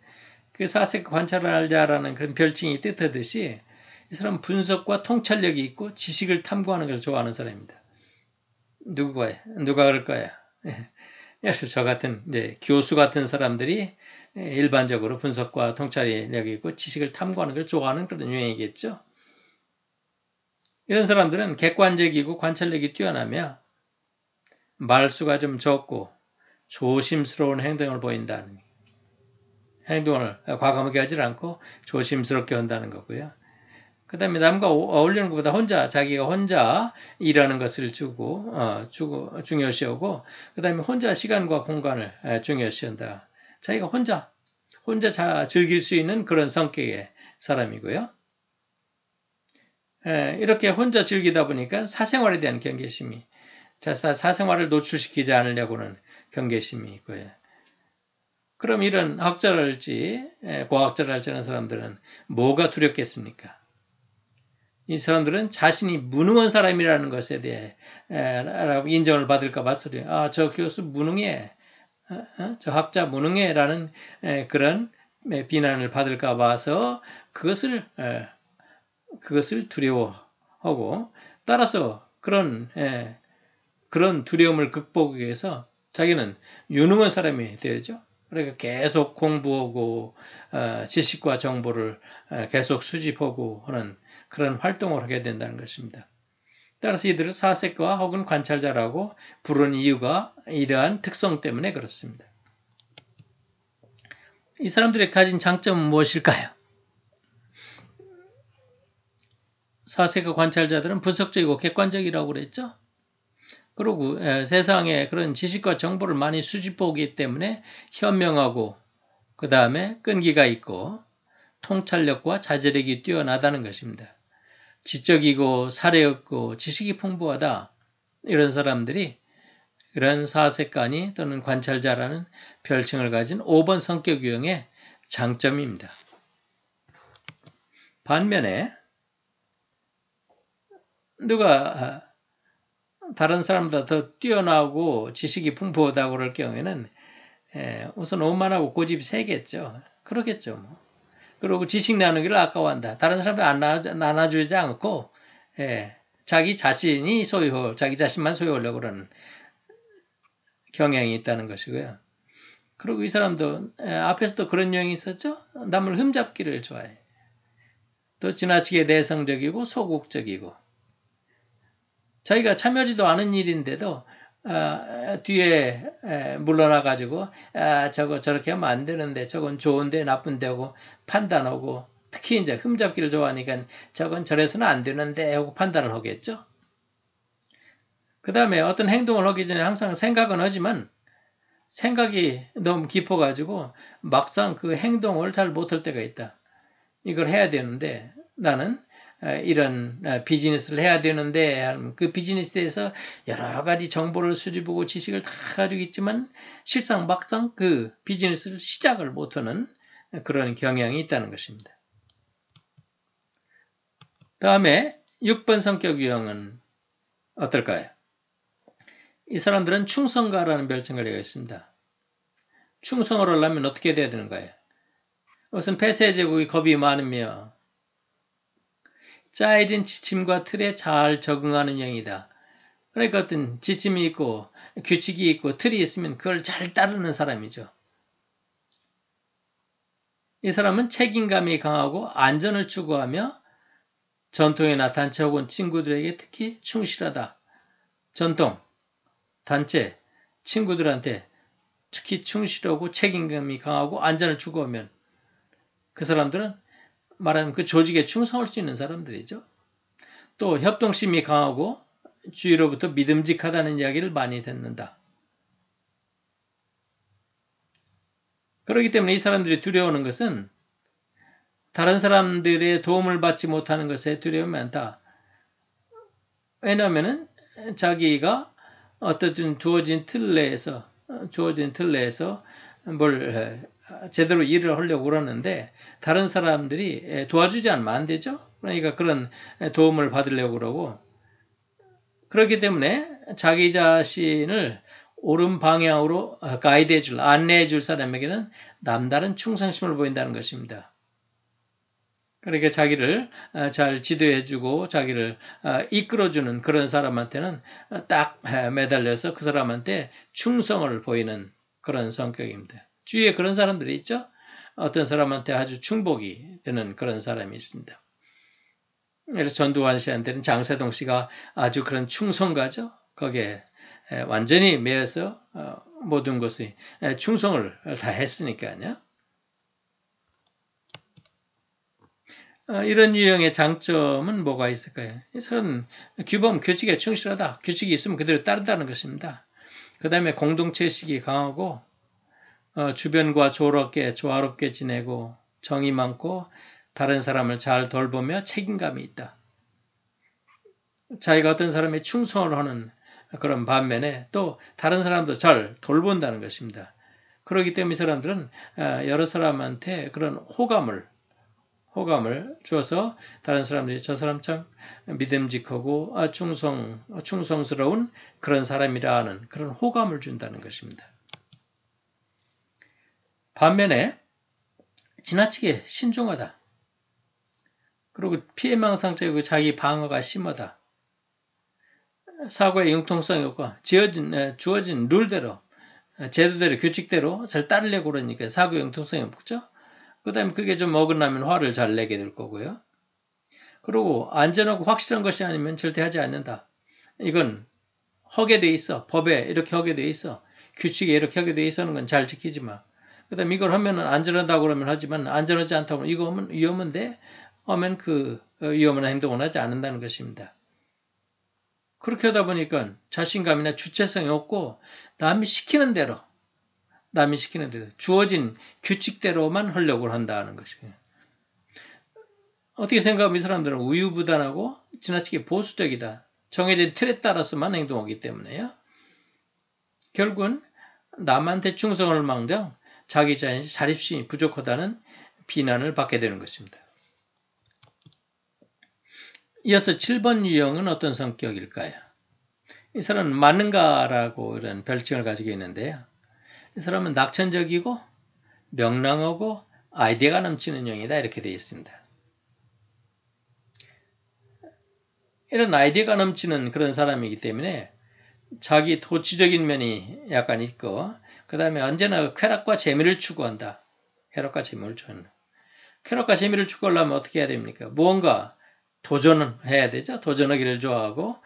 그 사색 관찰자라는 그런 별칭이 뜻하듯이 이 사람은 분석과 통찰력이 있고 지식을 탐구하는 것 좋아하는 사람입니다. 누가 누가 그럴 거야? 그래저 <laughs> 같은 네, 교수 같은 사람들이 일반적으로 분석과 통찰력이 있고 지식을 탐구하는 걸 좋아하는 그런 유형이겠죠. 이런 사람들은 객관적이고 관찰력이 뛰어나며 말수가 좀 적고 조심스러운 행동을 보인다는 행동을 과감하게 하지 않고 조심스럽게 한다는 거고요. 그 다음에 남과 어울리는 것보다 혼자 자기가 혼자 일하는 것을 주고, 어, 주고 중요시하고 그 다음에 혼자 시간과 공간을 중요시한다. 자기가 혼자 혼자 자, 즐길 수 있는 그런 성격의 사람이고요. 예, 이렇게 혼자 즐기다 보니까 사생활에 대한 경계심이 자사 사생활을 노출시키지 않으려고는 경계심이 있고요. 그럼 이런 학자랄지 과학자랄지 예, 는 사람들은 뭐가 두렵겠습니까? 이 사람들은 자신이 무능한 사람이라는 것에 대해 예, 인정을 받을까 봐 소리. 아, 저 교수 무능해. 어, 어? 저 학자 무능해라는 그런 비난을 받을까 봐서 그것을 그것을 두려워하고 따라서 그런 예, 그런 두려움을 극복하기 위해서 자기는 유능한 사람이 되죠 그러니까 계속 공부하고 어, 지식과 정보를 어, 계속 수집하고 하는 그런 활동을 하게 된다는 것입니다. 따라서 이들을 사색과 혹은 관찰자라고 부른 이유가 이러한 특성 때문에 그렇습니다. 이 사람들이 가진 장점은 무엇일까요? 사세계 관찰자들은 분석적이고 객관적이라고 그랬죠. 그리고 세상에 그런 지식과 정보를 많이 수집하기 때문에 현명하고 그 다음에 끈기가 있고 통찰력과 자제력이 뛰어나다는 것입니다. 지적이고 사례없고 지식이 풍부하다 이런 사람들이 그런 사색관이 또는 관찰자라는 별칭을 가진 5번 성격 유형의 장점입니다. 반면에 누가 아, 다른 사람보다 더 뛰어나고 지식이 풍부하다고 그럴 경우에는 예, 우선 오만하고 고집이 세겠죠. 그러겠죠. 뭐. 그리고 지식 나누기를 아까워한다. 다른 사람들 안 나눠, 주지 않고 예, 자기 자신이 소유, 자기 자신만 소유하려고 그러는 경향이 있다는 것이고요. 그리고 이 사람도 예, 앞에서도 그런 영이 있었죠. 남을 흠잡기를 좋아해. 또 지나치게 내성적이고 소극적이고 저희가 참여하지도 않은 일인데도 어, 뒤에 에, 물러나가지고 아, 저거 저렇게 하면 안 되는데 저건 좋은데 나쁜데 하고 판단하고 특히 이제 흠잡기를 좋아하니까 저건 저래서는 안 되는데 하고 판단을 하겠죠. 그 다음에 어떤 행동을 하기 전에 항상 생각은 하지만 생각이 너무 깊어가지고 막상 그 행동을 잘 못할 때가 있다. 이걸 해야 되는데 나는 이런 비즈니스를 해야 되는데 음, 그 비즈니스에 대해서 여러 가지 정보를 수집하고 지식을 다 가지고 있지만 실상 막상 그 비즈니스를 시작을 못하는 그런 경향이 있다는 것입니다. 다음에 6번 성격 유형은 어떨까요? 이 사람들은 충성가라는 별칭을 내고 있습니다. 충성을 하려면 어떻게 돼야 되는가요? 우선 폐쇄제국이 겁이 많으며 짜여진 지침과 틀에 잘 적응하는 형이다 그러니까 어떤 지침이 있고 규칙이 있고 틀이 있으면 그걸 잘 따르는 사람이죠. 이 사람은 책임감이 강하고 안전을 추구하며 전통이나 단체 혹은 친구들에게 특히 충실하다. 전통, 단체, 친구들한테 특히 충실하고 책임감이 강하고 안전을 추구하면 그 사람들은 말하면 그 조직에 충성할 수 있는 사람들이죠. 또 협동심이 강하고 주위로부터 믿음직하다는 이야기를 많이 듣는다. 그렇기 때문에 이 사람들이 두려우는 것은 다른 사람들의 도움을 받지 못하는 것에 두려움이 많다. 왜냐하면 자기가 어떻든 주어진 틀 내에서 주어진 틀 내에서 뭘 제대로 일을 하려고 그러는데 다른 사람들이 도와주지 않으면 안 되죠. 그러니까 그런 도움을 받으려고 그러고 그렇기 때문에 자기 자신을 옳은 방향으로 아, 가이드해 줄, 안내해 줄 사람에게는 남다른 충성심을 보인다는 것입니다. 그러니까 자기를 아, 잘 지도해 주고 자기를 아, 이끌어 주는 그런 사람한테는 딱 매달려서 그 사람한테 충성을 보이는 그런 성격입니다. 주위에 그런 사람들이 있죠? 어떤 사람한테 아주 충복이 되는 그런 사람이 있습니다. 그래서 전두환 씨한테는 장세동 씨가 아주 그런 충성가죠? 거기에 완전히 매여서 어, 모든 것이 충성을 다 했으니까요. 어, 이런 유형의 장점은 뭐가 있을까요? 이사람 규범, 규칙에 충실하다. 규칙이 있으면 그대로 따른다는 것입니다. 그 다음에 공동체식이 강하고 어, 주변과 조롭게 조화롭게 지내고 정이 많고 다른 사람을 잘 돌보며 책임감이 있다. 자기가 어떤 사람의 충성을 하는 그런 반면에 또 다른 사람도 잘 돌본다는 것입니다. 그렇기 때문에 이 사람들은 어, 여러 사람한테 그런 호감을 호감을 주어서 다른 사람들이 저 사람 참 믿음직하고 아, 충성 충성스러운 그런 사람이라는 그런 호감을 준다는 것입니다. 반면에 지나치게 신중하다. 그리고 피해망상적이고 그 자기 방어가 심하다. 사고의 융통성이 없고 지어진, 주어진 룰대로 제도대로 규칙대로 잘 따르려고 그러니까 사고의 융통성이 없죠. 그 다음에 그게 좀 어긋나면 화를 잘 내게 될 거고요. 그리고 안전하고 확실한 것이 아니면 절대 하지 않는다. 이건 허게 돼 있어. 법에 이렇게 허게 돼 있어. 규칙에 이렇게 허게 돼 있어 는건 잘 지키지 마. 그다음 에 이걸 하면은 안전하다고 그러면 하지만 안전하지 않다고 하면 이거 하면 위험한데 하면 그 어, 위험한 행동을 하지 않는다는 것입니다. 그렇게 하다 보니까 자신감이나 주체성이 없고 남이 시키는 대로 남이 시키는 대로 주어진 규칙대로만 하려고 한다는 것이에요. 어떻게 생각하면 이 사람들은 우유부단하고 지나치게 보수적이다. 정해진 틀에 따라서만 행동하기 때문에요. 결국은 남한테 충성을 망정 자기 자신이 자립심이 부족하다는 비난을 받게 되는 것입니다. 이어서 7번 유형은 어떤 성격일까요? 이 사람은 만능가라고 이런 별칭을 가지고 있는데요. 이 사람은 낙천적이고 명랑하고 아이디어가 넘치는 형이다 이렇게 되어 있습니다. 이런 아이디어가 넘치는 그런 사람이기 때문에 자기 도치적인 면이 약간 있고 그 다음에 언제나 쾌락과 재미를 추구한다. 쾌락과 재미를 추구한다. 쾌락과 재미를 추구하려면 어떻게 해야 됩니까? 무언가 도전을 해야 되죠. 도전하기를 좋아하고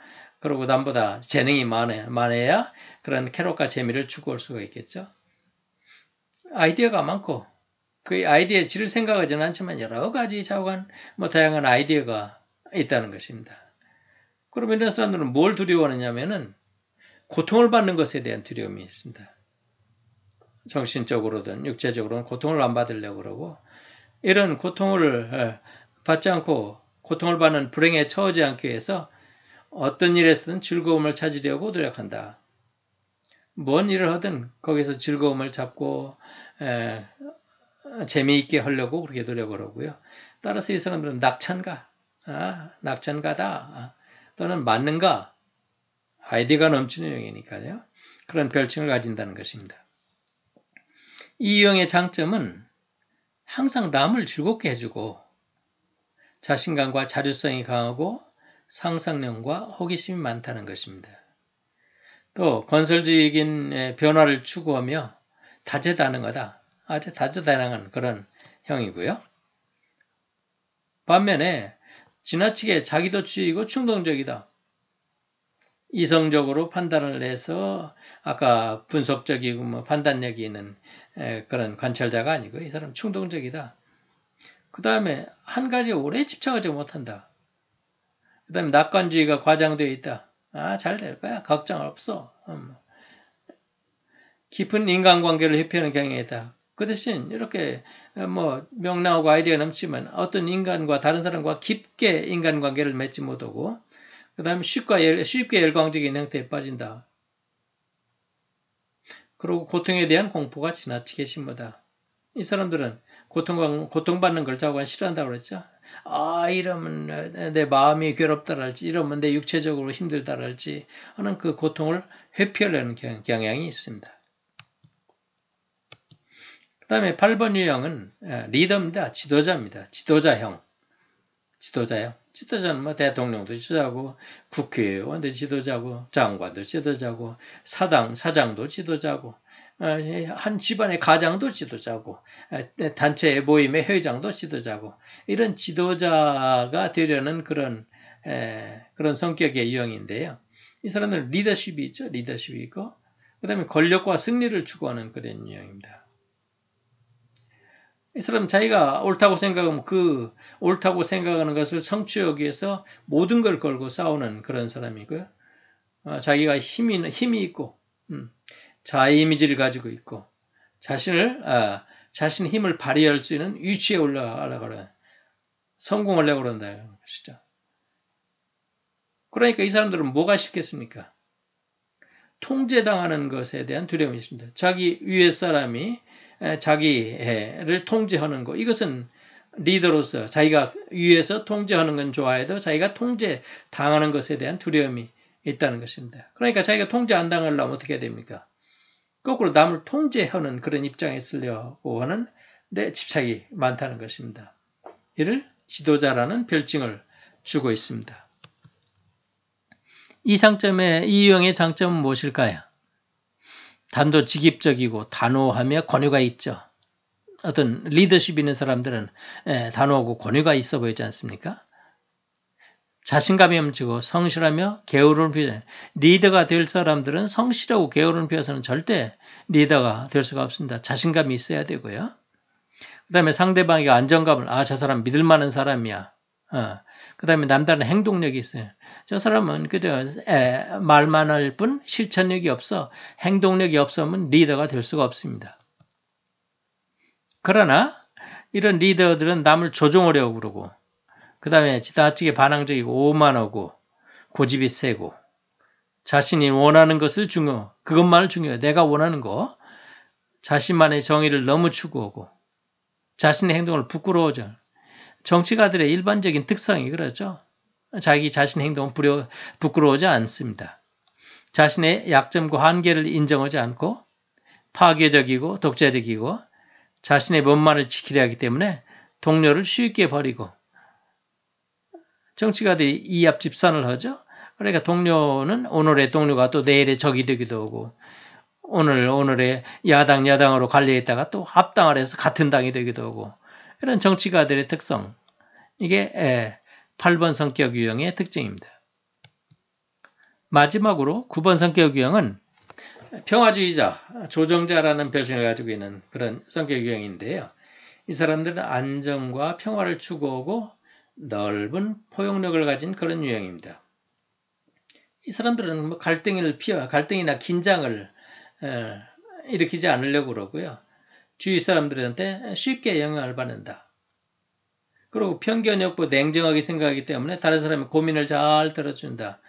그리고 남보다 재능이 많아, 많아야 그런 쾌락과 재미를 추구할 수가 있겠죠. 아이디어가 많고 그 아이디어의 질을 생각하지는 않지만 여러 가지 자관, 뭐 다양한 아이디어가 있다는 것입니다. 그러면 이런 사람들은 뭘 두려워하느냐면은 고통을 받는 것에 대한 두려움이 있습니다. 정신적으로든 육체적으로든 고통을 안 받으려고 그러고 이런 고통을 예, 받지 않고 고통을 받는 불행에 처하지 않기 위해서 어떤 일에서든 즐거움을 찾으려고 노력한다. 뭔 일을 하든 거기서 즐거움을 잡고 에, 예, 재미있게 하려고 그렇게 노력을 하고요. 따라서 이 사람들은 낙천가, 아, 낙천가다 아, 또는 맞는가 아이디가 넘치는 영이니까요. 그런 별칭을 가진다는 것입니다. 이 유형의 장점은 항상 남을 즐겁게 해주고 자신감과 자주성이 강하고 상상력과 호기심이 많다는 것입니다. 또 건설적인 예, 변화를 추구하며 다재다능하다, 아주 다재다능한 그런 형이고요. 반면에 지나치게 자기도취이고 충동적이다. 이성적으로 판단을 해서 아까 분석적이고 뭐 판단력이 있는 그런 관찰자가 아니고 이 사람 충동적이다. 그 다음에 한가지 오래 집착하지 못한다. 그 다음에 낙관주의가 과장되어 있다. 아, 잘 될 거야. 걱정 없어. 음. 깊은 인간관계를 회피하는 경향이 있다. 그 대신 이렇게 어, 뭐 명랑하고 아이디어가 넘치면 어떤 인간과 다른 사람과 깊게 인간관계를 맺지 못하고 그 다음에 쉽게 열광적인 형태에 빠진다. 그리고 고통에 대한 공포가 지나치게 심하다. 이 사람들은 고통, 고통받는 걸 자꾸만 싫어한다고 그랬죠. 아, 이러면 내 마음이 괴롭다랄지, 이러면 내 육체적으로 힘들다랄지 하는 그 고통을 회피하려는 경향이 있습니다. 그 다음에 8번 유형은 리더입니다. 지도자입니다. 지도자형. 지도자형. 지도자는 뭐 대통령도 지도자고 국회의원도 지도자고 장관도 지도자고 사당 사장도 지도자고 어, 한 집안의 가장도 지도자고 어, 단체 모임의 회장도 지도자고 이런 지도자가 되려는 그런 그런 성격의 유형인데요. 이 사람들은 리더십이 있죠. 리더십이 있고 그 다음에 권력과 승리를 추구하는 그런 유형입니다. 이 사람 자기가 옳다고 생각하면 그 옳다고 생각하는 것을 성취하기 위해서 모든 걸 걸고 싸우는 그런 사람이고요. 어, 자기가 힘이, 힘이 있고, 음, 자아 이미지를 가지고 있고, 자신을, 아, 자신 힘을 발휘할 수 있는 위치에 올라가려고 그래. 성공하려고 그런다는 것 그러니까 이 사람들은 뭐가 쉽겠습니까? 통제당하는 것에 대한 두려움이 있습니다. 자기 위에 사람이 자기를 통제하는 것. 이것은 리더로서 자기가 위에서 통제하는 건 좋아해도 자기가 통제 당하는 것에 대한 두려움이 있다는 것입니다. 그러니까 자기가 통제 안 당하려면 어떻게 해야 됩니까? 거꾸로 남을 통제하는 그런 입장에 있으려고 하는 내 집착이 많다는 것입니다. 이를 지도자라는 별칭을 주고 있습니다. 이 장점의 이유형의 장점은 무엇일까요? 단도직입적이고 단호하며 권위가 있죠. 어떤 리더십 있는 사람들은 예, 단호하고 권위가 있어 보이지 않습니까? 자신감이 넘치고 성실하며 게으름피우 리더가 될 사람들은 성실하고 게으름 피워서는 절대 리더가 될 수가 없습니다. 자신감이 있어야 되고요. 그 다음에 상대방에게 안정감을 아저 사람 믿을 만한 사람이야. 어, 그 다음에 남다른 행동력이 있어요. 저 사람은 그저 말만 할 뿐 실천력이 없어 행동력이 없으면 리더가 될 수가 없습니다. 그러나 이런 리더들은 남을 조종하려고 그러고 그 다음에 지나치게 반항적이고 오만하고 고집이 세고 자신이 원하는 것을 중요 그것만을 중요해 내가 원하는 거 자신만의 정의를 너무 추구하고 자신의 행동을 부끄러워져 정치가들의 일반적인 특성이 그러죠. 자기 자신 의 행동은 부려, 부끄러워하지 않습니다. 자신의 약점과 한계를 인정하지 않고 파괴적이고 독자적이고 자신의 몸만을 지키려 하기 때문에 동료를 쉽게 버리고 정치가들이 이합 집산을 하죠. 그러니까 동료는 오늘의 동료가 또 내일의 적이 되기도 하고 오늘 오늘의 야당 야당으로 관리했다가 또 합당을 해서 같은 당이 되기도 하고 이런 정치가들의 특성. 이게 8번 성격 유형의 특징입니다. 마지막으로 9번 성격 유형은 평화주의자, 조정자라는 별칭을 가지고 있는 그런 성격 유형인데요. 이 사람들은 안정과 평화를 추구하고 넓은 포용력을 가진 그런 유형입니다. 이 사람들은 뭐 갈등을 피해, 갈등이나 긴장을 에, 일으키지 않으려고 그러고요. 주위 사람들한테 쉽게 영향을 받는다. 그리고 편견이 없고 냉정하게 생각하기 때문에 다른 사람의 고민을 잘 들어준다.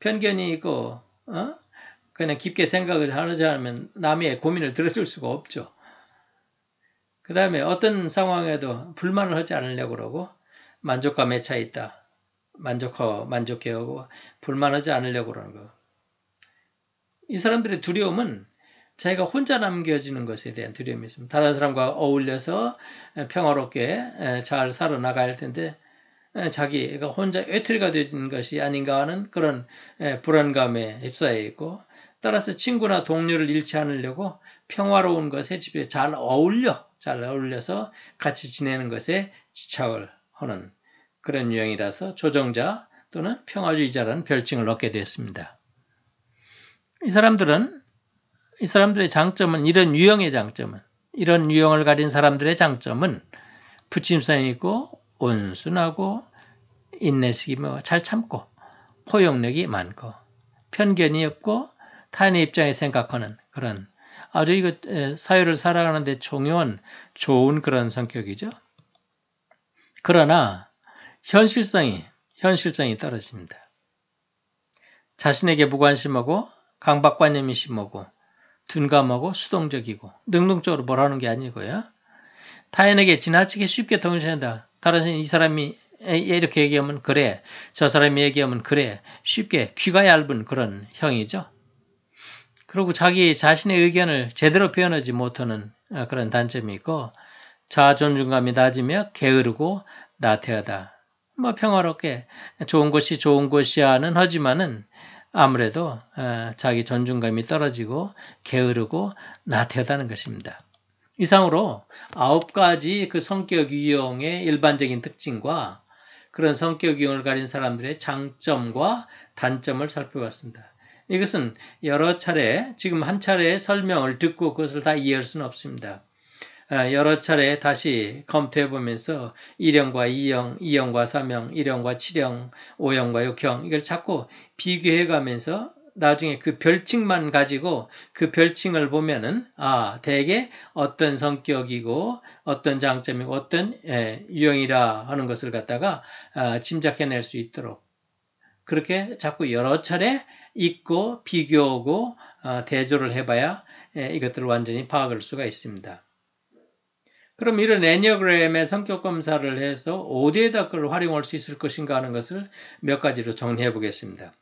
편견이 있고 어? 그냥 깊게 생각을 하지 않으면 남의 고민을 들어줄 수가 없죠. 그 다음에 어떤 상황에도 불만을 하지 않으려고 그러고 만족감에 차 있다. 만족하고 만족해하고 불만하지 않으려고 그러는 거. 이 사람들의 두려움은 자기가 혼자 남겨지는 것에 대한 두려움이 있습니다. 다른 사람과 어울려서 평화롭게 잘살아나갈 텐데 자기가 혼자 외톨이가 되는 것이 아닌가 하는 그런 불안감에 휩싸여 있고 따라서 친구나 동료를 잃지 않으려고 평화로운 것에 집에 잘 어울려 잘 어울려서 같이 지내는 것에 지착을 하는 그런 유형이라서 조정자 또는 평화주의자라는 별칭을 얻게 되었습니다. 이 사람들은 이 사람들의 장점은 이런 유형의 장점은 이런 유형을 가진 사람들의 장점은 부침성이 있고 온순하고 인내심이 뭐 잘 참고 포용력이 많고 편견이 없고 타인의 입장에 생각하는 그런 아주 이거 사회를 살아가는데 종요한 좋은 그런 성격이죠. 그러나 현실성이 현실성이 떨어집니다. 자신에게 무관심하고 강박관념이 심하고 둔감하고 수동적이고 능동적으로 뭐라는 게 아니고요. 타인에게 지나치게 쉽게 동의한다. 다른 이 사람이 이렇게 얘기하면 그래, 저 사람이 얘기하면 그래, 쉽게 귀가 얇은 그런 형이죠. 그리고 자기 자신의 의견을 제대로 표현하지 못하는 어, 그런 단점이 있고 자 존중감이 낮으며 게으르고 나태하다. 뭐 평화롭게 좋은 것이 좋은 것이야는 하지만은 아무래도 어, 자기 존중감이 떨어지고 게으르고 나태하다는 것입니다. 이상으로 아홉 가지 그 성격 유형의 일반적인 특징과 그런 성격 유형을 가진 사람들의 장점과 단점을 살펴봤습니다. 이것은 여러 차례, 지금 한 차례 설명을 듣고 그것을 다 이해할 수는 없습니다. 아, 여러 차례 다시 검토해 보면서 1형과 2형, 2형과 3형, 1형과 7형, 5형과 6형 이걸 자꾸 비교해 가면서 나중에 그 별칭만 가지고 그 별칭을 보면은 아 대개 어떤 성격이고 어떤 장점이고 어떤 예, 유형이라 하는 것을 갖다가 아, 짐작해낼 수 있도록 그렇게 자꾸 여러 차례 읽고 비교하고 아, 대조를 해봐야 예, 이것들을 완전히 파악할 수가 있습니다. 그럼 이런 애니어그램의 성격 검사를 해서 어디에다 그걸 활용할 수 있을 것인가 하는 것을 몇 가지로 정리해 보겠습니다.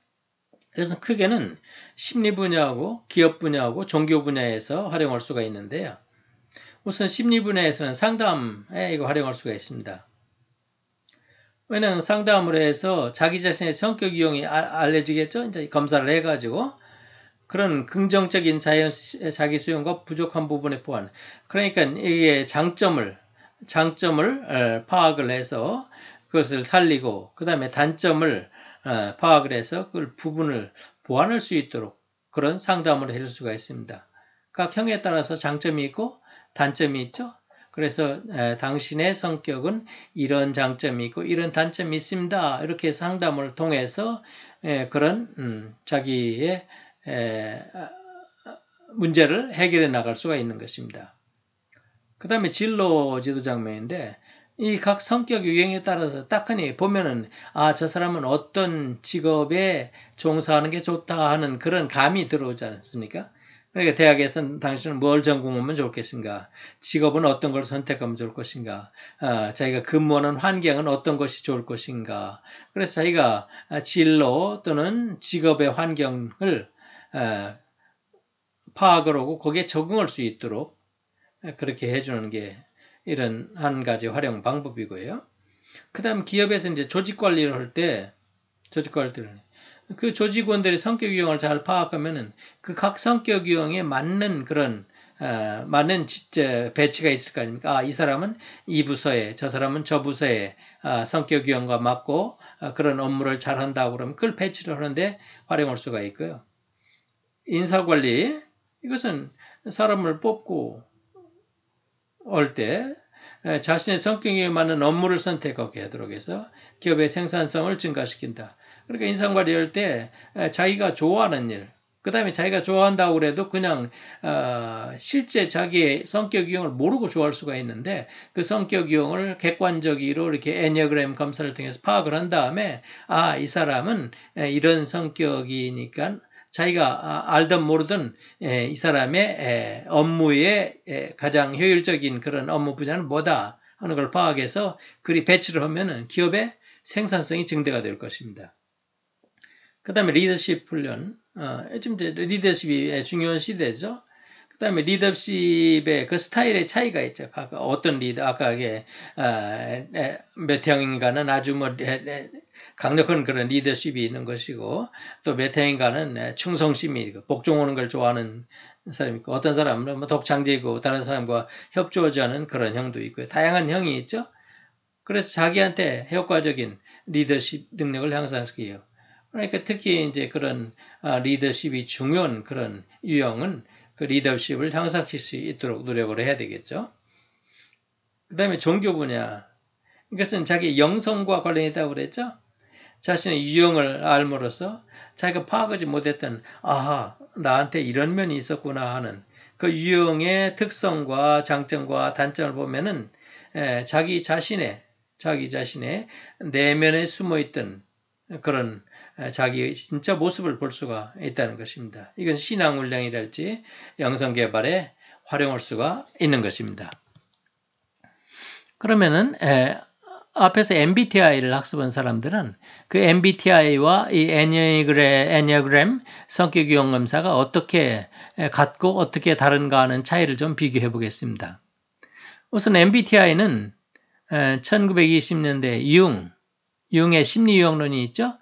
그래서 크게는 심리 분야하고 기업 분야하고 종교 분야에서 활용할 수가 있는데요. 우선 심리 분야에서는 상담에 이거 활용할 수가 있습니다. 왜냐하면 상담으로 해서 자기 자신의 성격 유형이 알려지겠죠? 이제 검사를 해가지고 그런 긍정적인 자연, 자기 수용과 부족한 부분에 포함. 그러니까 이게 장점을, 장점을 어, 파악을 해서 그것을 살리고, 그 다음에 단점을 어, 파악을 해서 그 부분을 보완할 수 있도록 그런 상담을 해줄 수가 있습니다. 각 형에 따라서 장점이 있고 단점이 있죠. 그래서 어, 당신의 성격은 이런 장점이 있고 이런 단점이 있습니다. 이렇게 상담을 통해서 예, 그런 음, 자기의 문제를 해결해 나갈 수가 있는 것입니다. 그 다음에 진로 지도 장면인데 이 각 성격 유형에 따라서 딱하니 보면은 아저 사람은 어떤 직업에 종사하는 게 좋다 하는 그런 감이 들어오지 않습니까? 그러니까 대학에서는 당신은 뭘 전공하면 좋을 것인가? 직업은 어떤 걸 선택하면 좋을 것인가? 아, 자기가 근무하는 환경은 어떤 것이 좋을 것인가? 그래서 자기가 아, 진로 또는 직업의 환경을 파악을 하고 거기에 적응할 수 있도록 그렇게 해주는 게 이런 한 가지 활용 방법이고요. 그 다음 기업에서 이제 조직 관리를 할 때, 조직 관리를, 그 조직원들의 성격 유형을 잘 파악하면은 그 각 성격 유형에 맞는 그런, 어, 맞는 지체 배치가 있을 거 아닙니까? 아, 이 사람은 이 부서에, 저 사람은 저 부서에 아, 성격 유형과 맞고 아, 그런 업무를 잘 한다고 그러면 그걸 배치를 하는데 활용할 수가 있고요. 인사관리 이것은 사람을 뽑고 올 때 자신의 성격에 맞는 업무를 선택하게 하도록 해서 기업의 생산성을 증가시킨다. 그러니까 인사관리 할때 자기가 좋아하는 일, 그 다음에 자기가 좋아한다고 그래도 그냥 어, 실제 자기의 성격 유형을 모르고 좋아할 수가 있는데 그 성격 유형을 객관적으로 이렇게 애니어그램 검사를 통해서 파악을 한 다음에 아이 사람은 이런 성격이니까 자기가 아, 알든 모르든 이 사람의 업무의 가장 효율적인 그런 업무 분야는 뭐다 하는 걸 파악해서 그리 배치를 하면은 기업의 생산성이 증대가 될 것입니다. 그 다음에 리더십 훈련. 어, 요즘 이제 리더십이 중요한 시대죠. 그 다음에 리더십의 그 스타일의 차이가 있죠. 어떤 리더, 아까 이게, 어, 몇 형인가는 아주 뭐, 강력한 그런 리더십이 있는 것이고 또 메타인간은 네, 충성심이 복종하는 걸 좋아하는 사람이 있고 어떤 사람은 뭐 독창적이고 다른 사람과 협조하지 않은 그런 형도 있고요. 다양한 형이 있죠. 그래서 자기한테 효과적인 리더십 능력을 향상시키요. 그러니까 특히 이제 그런 아, 리더십이 중요한 그런 유형은 그 리더십을 향상시킬 수 있도록 노력을 해야 되겠죠. 그 다음에 종교 분야. 이것은 자기 영성과 관련이 있다고 그랬죠? 자신의 유형을 알므로써 자기가 파악하지 못했던 아하 나한테 이런 면이 있었구나 하는 그 유형의 특성과 장점과 단점을 보면은 에, 자기 자신의 자기 자신의 내면에 숨어있던 그런 자기의 진짜 모습을 볼 수가 있다는 것입니다. 이건 신앙 훈련이랄지 영성 개발에 활용할 수가 있는 것입니다. 그러면은 에, 앞에서 MBTI를 학습한 사람들은 그 MBTI와 이 애니어그램 성격 유형 검사가 어떻게 같고 어떻게 다른가 하는 차이를 좀 비교해 보겠습니다. 우선 MBTI는 1920년대 융, 융의 심리 유형론이 있죠.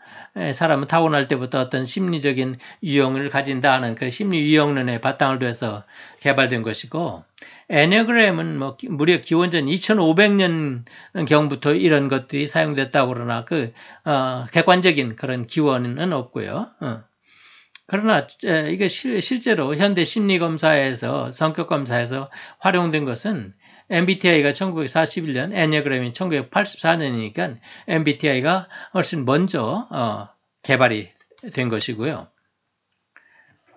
사람은 타고날 때부터 어떤 심리적인 유형을 가진다 하는 그 심리 유형론의 바탕을 둬서 개발된 것이고 에네그램은 뭐 무려 기원전 2,500년 경부터 이런 것들이 사용됐다고 그러나 그 어, 객관적인 그런 기원은 없고요. 어. 그러나 이게 실제로 현대 심리 검사에서 성격 검사에서 활용된 것은 MBTI가 1941년, 애니어그램이 1984년이니까 MBTI가 훨씬 먼저 어, 개발이 된 것이고요.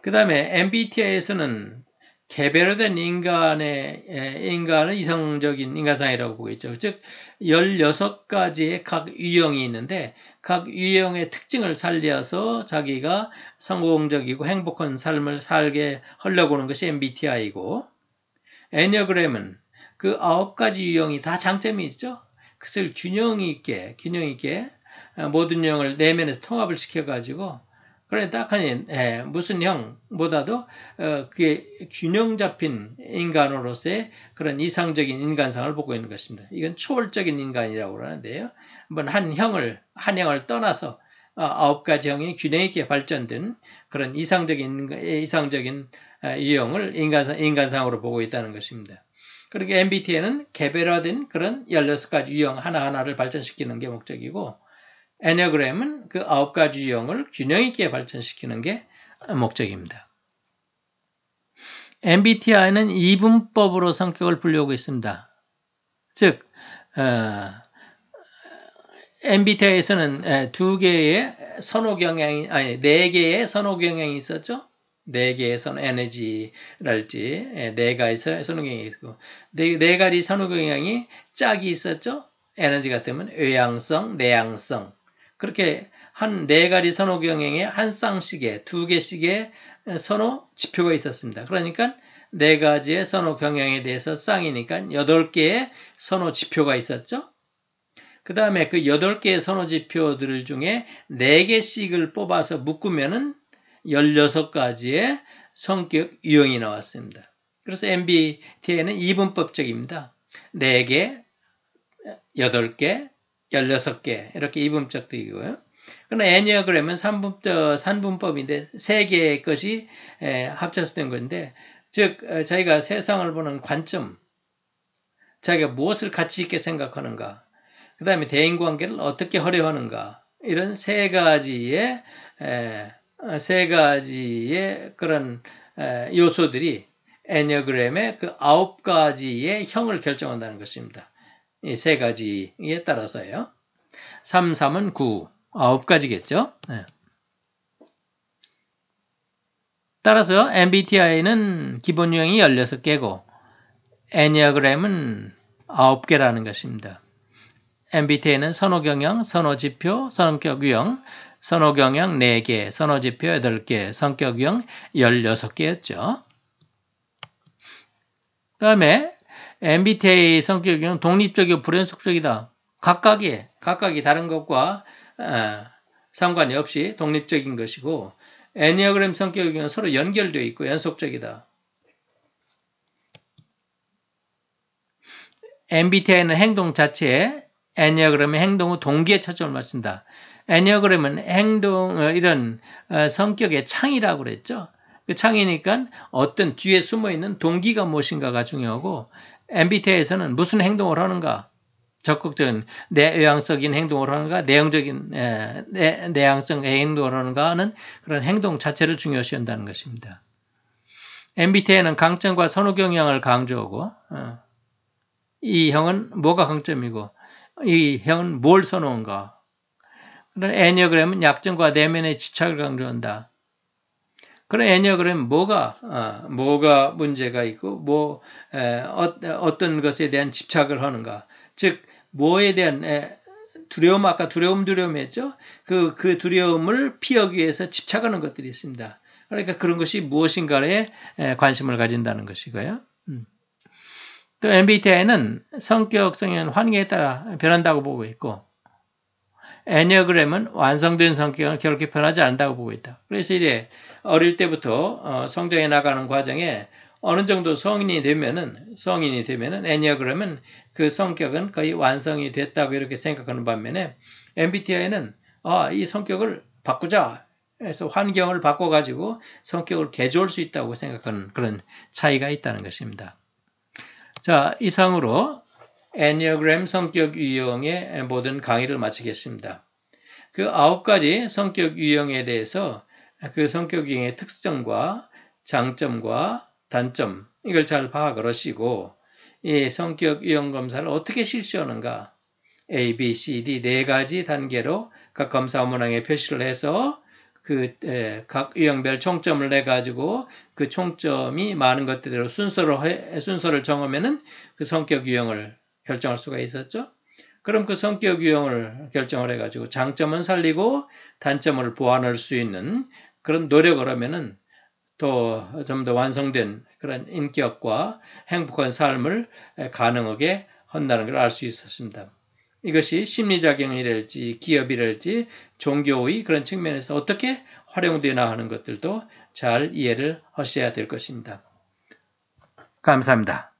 그 다음에 MBTI에서는 개별화된 인간의 예, 인간을 이성적인 인간상이라고 보고 있죠. 즉 16가지의 각 유형이 있는데 각 유형의 특징을 살려서 자기가 성공적이고 행복한 삶을 살게 하려고 하는 것이 MBTI고 이 에니어그램은 그 아홉 가지 유형이 다 장점이 있죠. 그것을 균형 있게 균형 있게 어, 모든 유형을 내면에서 통합을 시켜가지고 그래 딱하니 예, 무슨 형보다도 어, 그게 균형 잡힌 인간으로서의 그런 이상적인 인간상을 보고 있는 것입니다. 이건 초월적인 인간이라고 하는데요. 한번 한 형을 한 형을 떠나서 어, 아홉 가지 형이 균형 있게 발전된 그런 이상적인 예, 이상적인 어, 유형을 인간상 인간상으로 보고 있다는 것입니다. 그렇게 그러니까 MBTI는 개별화된 그런 16가지 유형 하나하나를 발전시키는 게 목적이고 에네그램은 그 9가지 유형을 균형 있게 발전시키는 게 목적입니다. MBTI는 이분법으로 성격을 분류하고 있습니다. 즉, 어, MBTI에서는 두 개의 선호 경향이, 아니, 네 개의 선호 경향이 있었죠. 네개의 예, 네 선, 에너지랄지 네가에 선우경향이 있고 네, 네 가지 선우경향이 짝이 있었죠. 에너지 같으면 외향성, 내향성 그렇게 한 네 가지 선호경향에 한쌍씩에두 개씩의 어, 선호 지표가 있었습니다. 그러니까 네 가지의 선호 경향에 대해서 쌍이니까 여덟 개의 선호 지표가 있었죠. 그 다음에 그 여덟 개의 선호 지표들 중에 네 개씩을 뽑아서 묶으면은 16가지의 성격 유형이 나왔습니다. 그래서 MBTI는 이분법적입니다. 4개, 8개, 16개 이렇게 이분법도 이고요. 그러나 애니어그램은 3분법, 3분법인데 3개의 것이 합쳐서 된 건데 즉 자기가 어, 세상을 보는 관점, 자기가 무엇을 가치 있게 생각하는가, 그 다음에 대인관계를 어떻게 허려하는가 이런 세 가지의 어, 세 가지의 그런 요소들이 에니어그램의그 아홉 가지의 형을 결정한다는 것입니다. 이 세 가지에 따라서요. 3, 3은 9, 아홉 가지겠죠. 네. 따라서 MBTI는 기본 유형이 16개고 에니어그램은 9개라는 것입니다. MBTI는 선호 경영 선호 지표, 성격 유형, 선호경향 4개, 선호지표 8개, 성격형 16개였죠. 그 다음에 MBTI 성격형 독립적이고 불연 속적이다. 각각이, 각각이 다른 것과 어, 상관이 없이 독립적인 것이고 애니어그램 성격형은 서로 연결되어 있고 연속적이다. MBTI는 행동 자체에 애니어그램의 행동 후 동기에 초점을 맞춘다. 애니어그램은 행동 어, 이런 어, 성격의 창이라고 그랬죠. 그 창이니까 어떤 뒤에 숨어 있는 동기가 무엇인가가 중요하고 MBTI에서는 무슨 행동을 하는가 적극적인 내향적인 행동을 하는가 내향적인 내, 내향성 행동을 하는가 하는 그런 행동 자체를 중요시한다는 것입니다. MBTI는 강점과 선호 경향을 강조하고 어, 이 형은 뭐가 강점이고 이 형은 뭘 선호한가 그런 애니어그램은 약점과 내면의 집착을 강조한다. 그런 애니어그램 뭐가 어, 뭐가 문제가 있고 뭐 에, 어, 떤 것에 대한 집착을 하는가? 즉 뭐에 대한 에, 두려움 아까 두려움 두려움 했죠? 그그 그 두려움을 피하기 위해서 집착하는 것들이 있습니다. 그러니까 그런 것이 무엇인가에 관심을 가진다는 것이고요. 음. 또 MBTI는 성격, 성향, 환경에 따라 변한다고 보고 있고 애니어그램은 완성된 성격을 결코 변하지 않는다고 보고 있다. 그래서 이제 어릴 때부터 어, 성장해 나가는 과정에 어느 정도 성인이 되면은 성인이 되면은 애니어그램은 그 성격은 거의 완성이 됐다고 이렇게 생각하는 반면에 MBTI는 아, 이 성격을 바꾸자 해서 환경을 바꿔가지고 성격을 개조할 수 있다고 생각하는 그런 차이가 있다는 것입니다. 자, 이상으로 애니어그램 성격 유형의 모든 강의를 마치겠습니다. 그 아홉 가지 성격 유형에 대해서 그 성격 유형의 특성과 장점과 단점 이걸 잘 파악을 하시고 이 성격 유형 검사를 어떻게 실시하는가 A, B, C, D 네 가지 단계로 각 검사 문항에 표시를 해서 그 각 유형별 총점을 내 가지고 그 총점이 많은 것들대로 순서로 순서를 정하면은 그 성격 유형을 결정할 수가 있었죠. 그럼 그 성격 유형을 결정을 해가지고 장점은 살리고 단점을 보완할 수 있는 그런 노력을 하면은 또좀더 완성된 그런 인격과 행복한 삶을 가능하게 한다는 걸 알 수 있었습니다. 이것이 심리작용이랄지 기업이랄지 종교의 그런 측면에서 어떻게 활용되 나가는 것들도 잘 이해를 하셔야 될 것입니다. 감사합니다.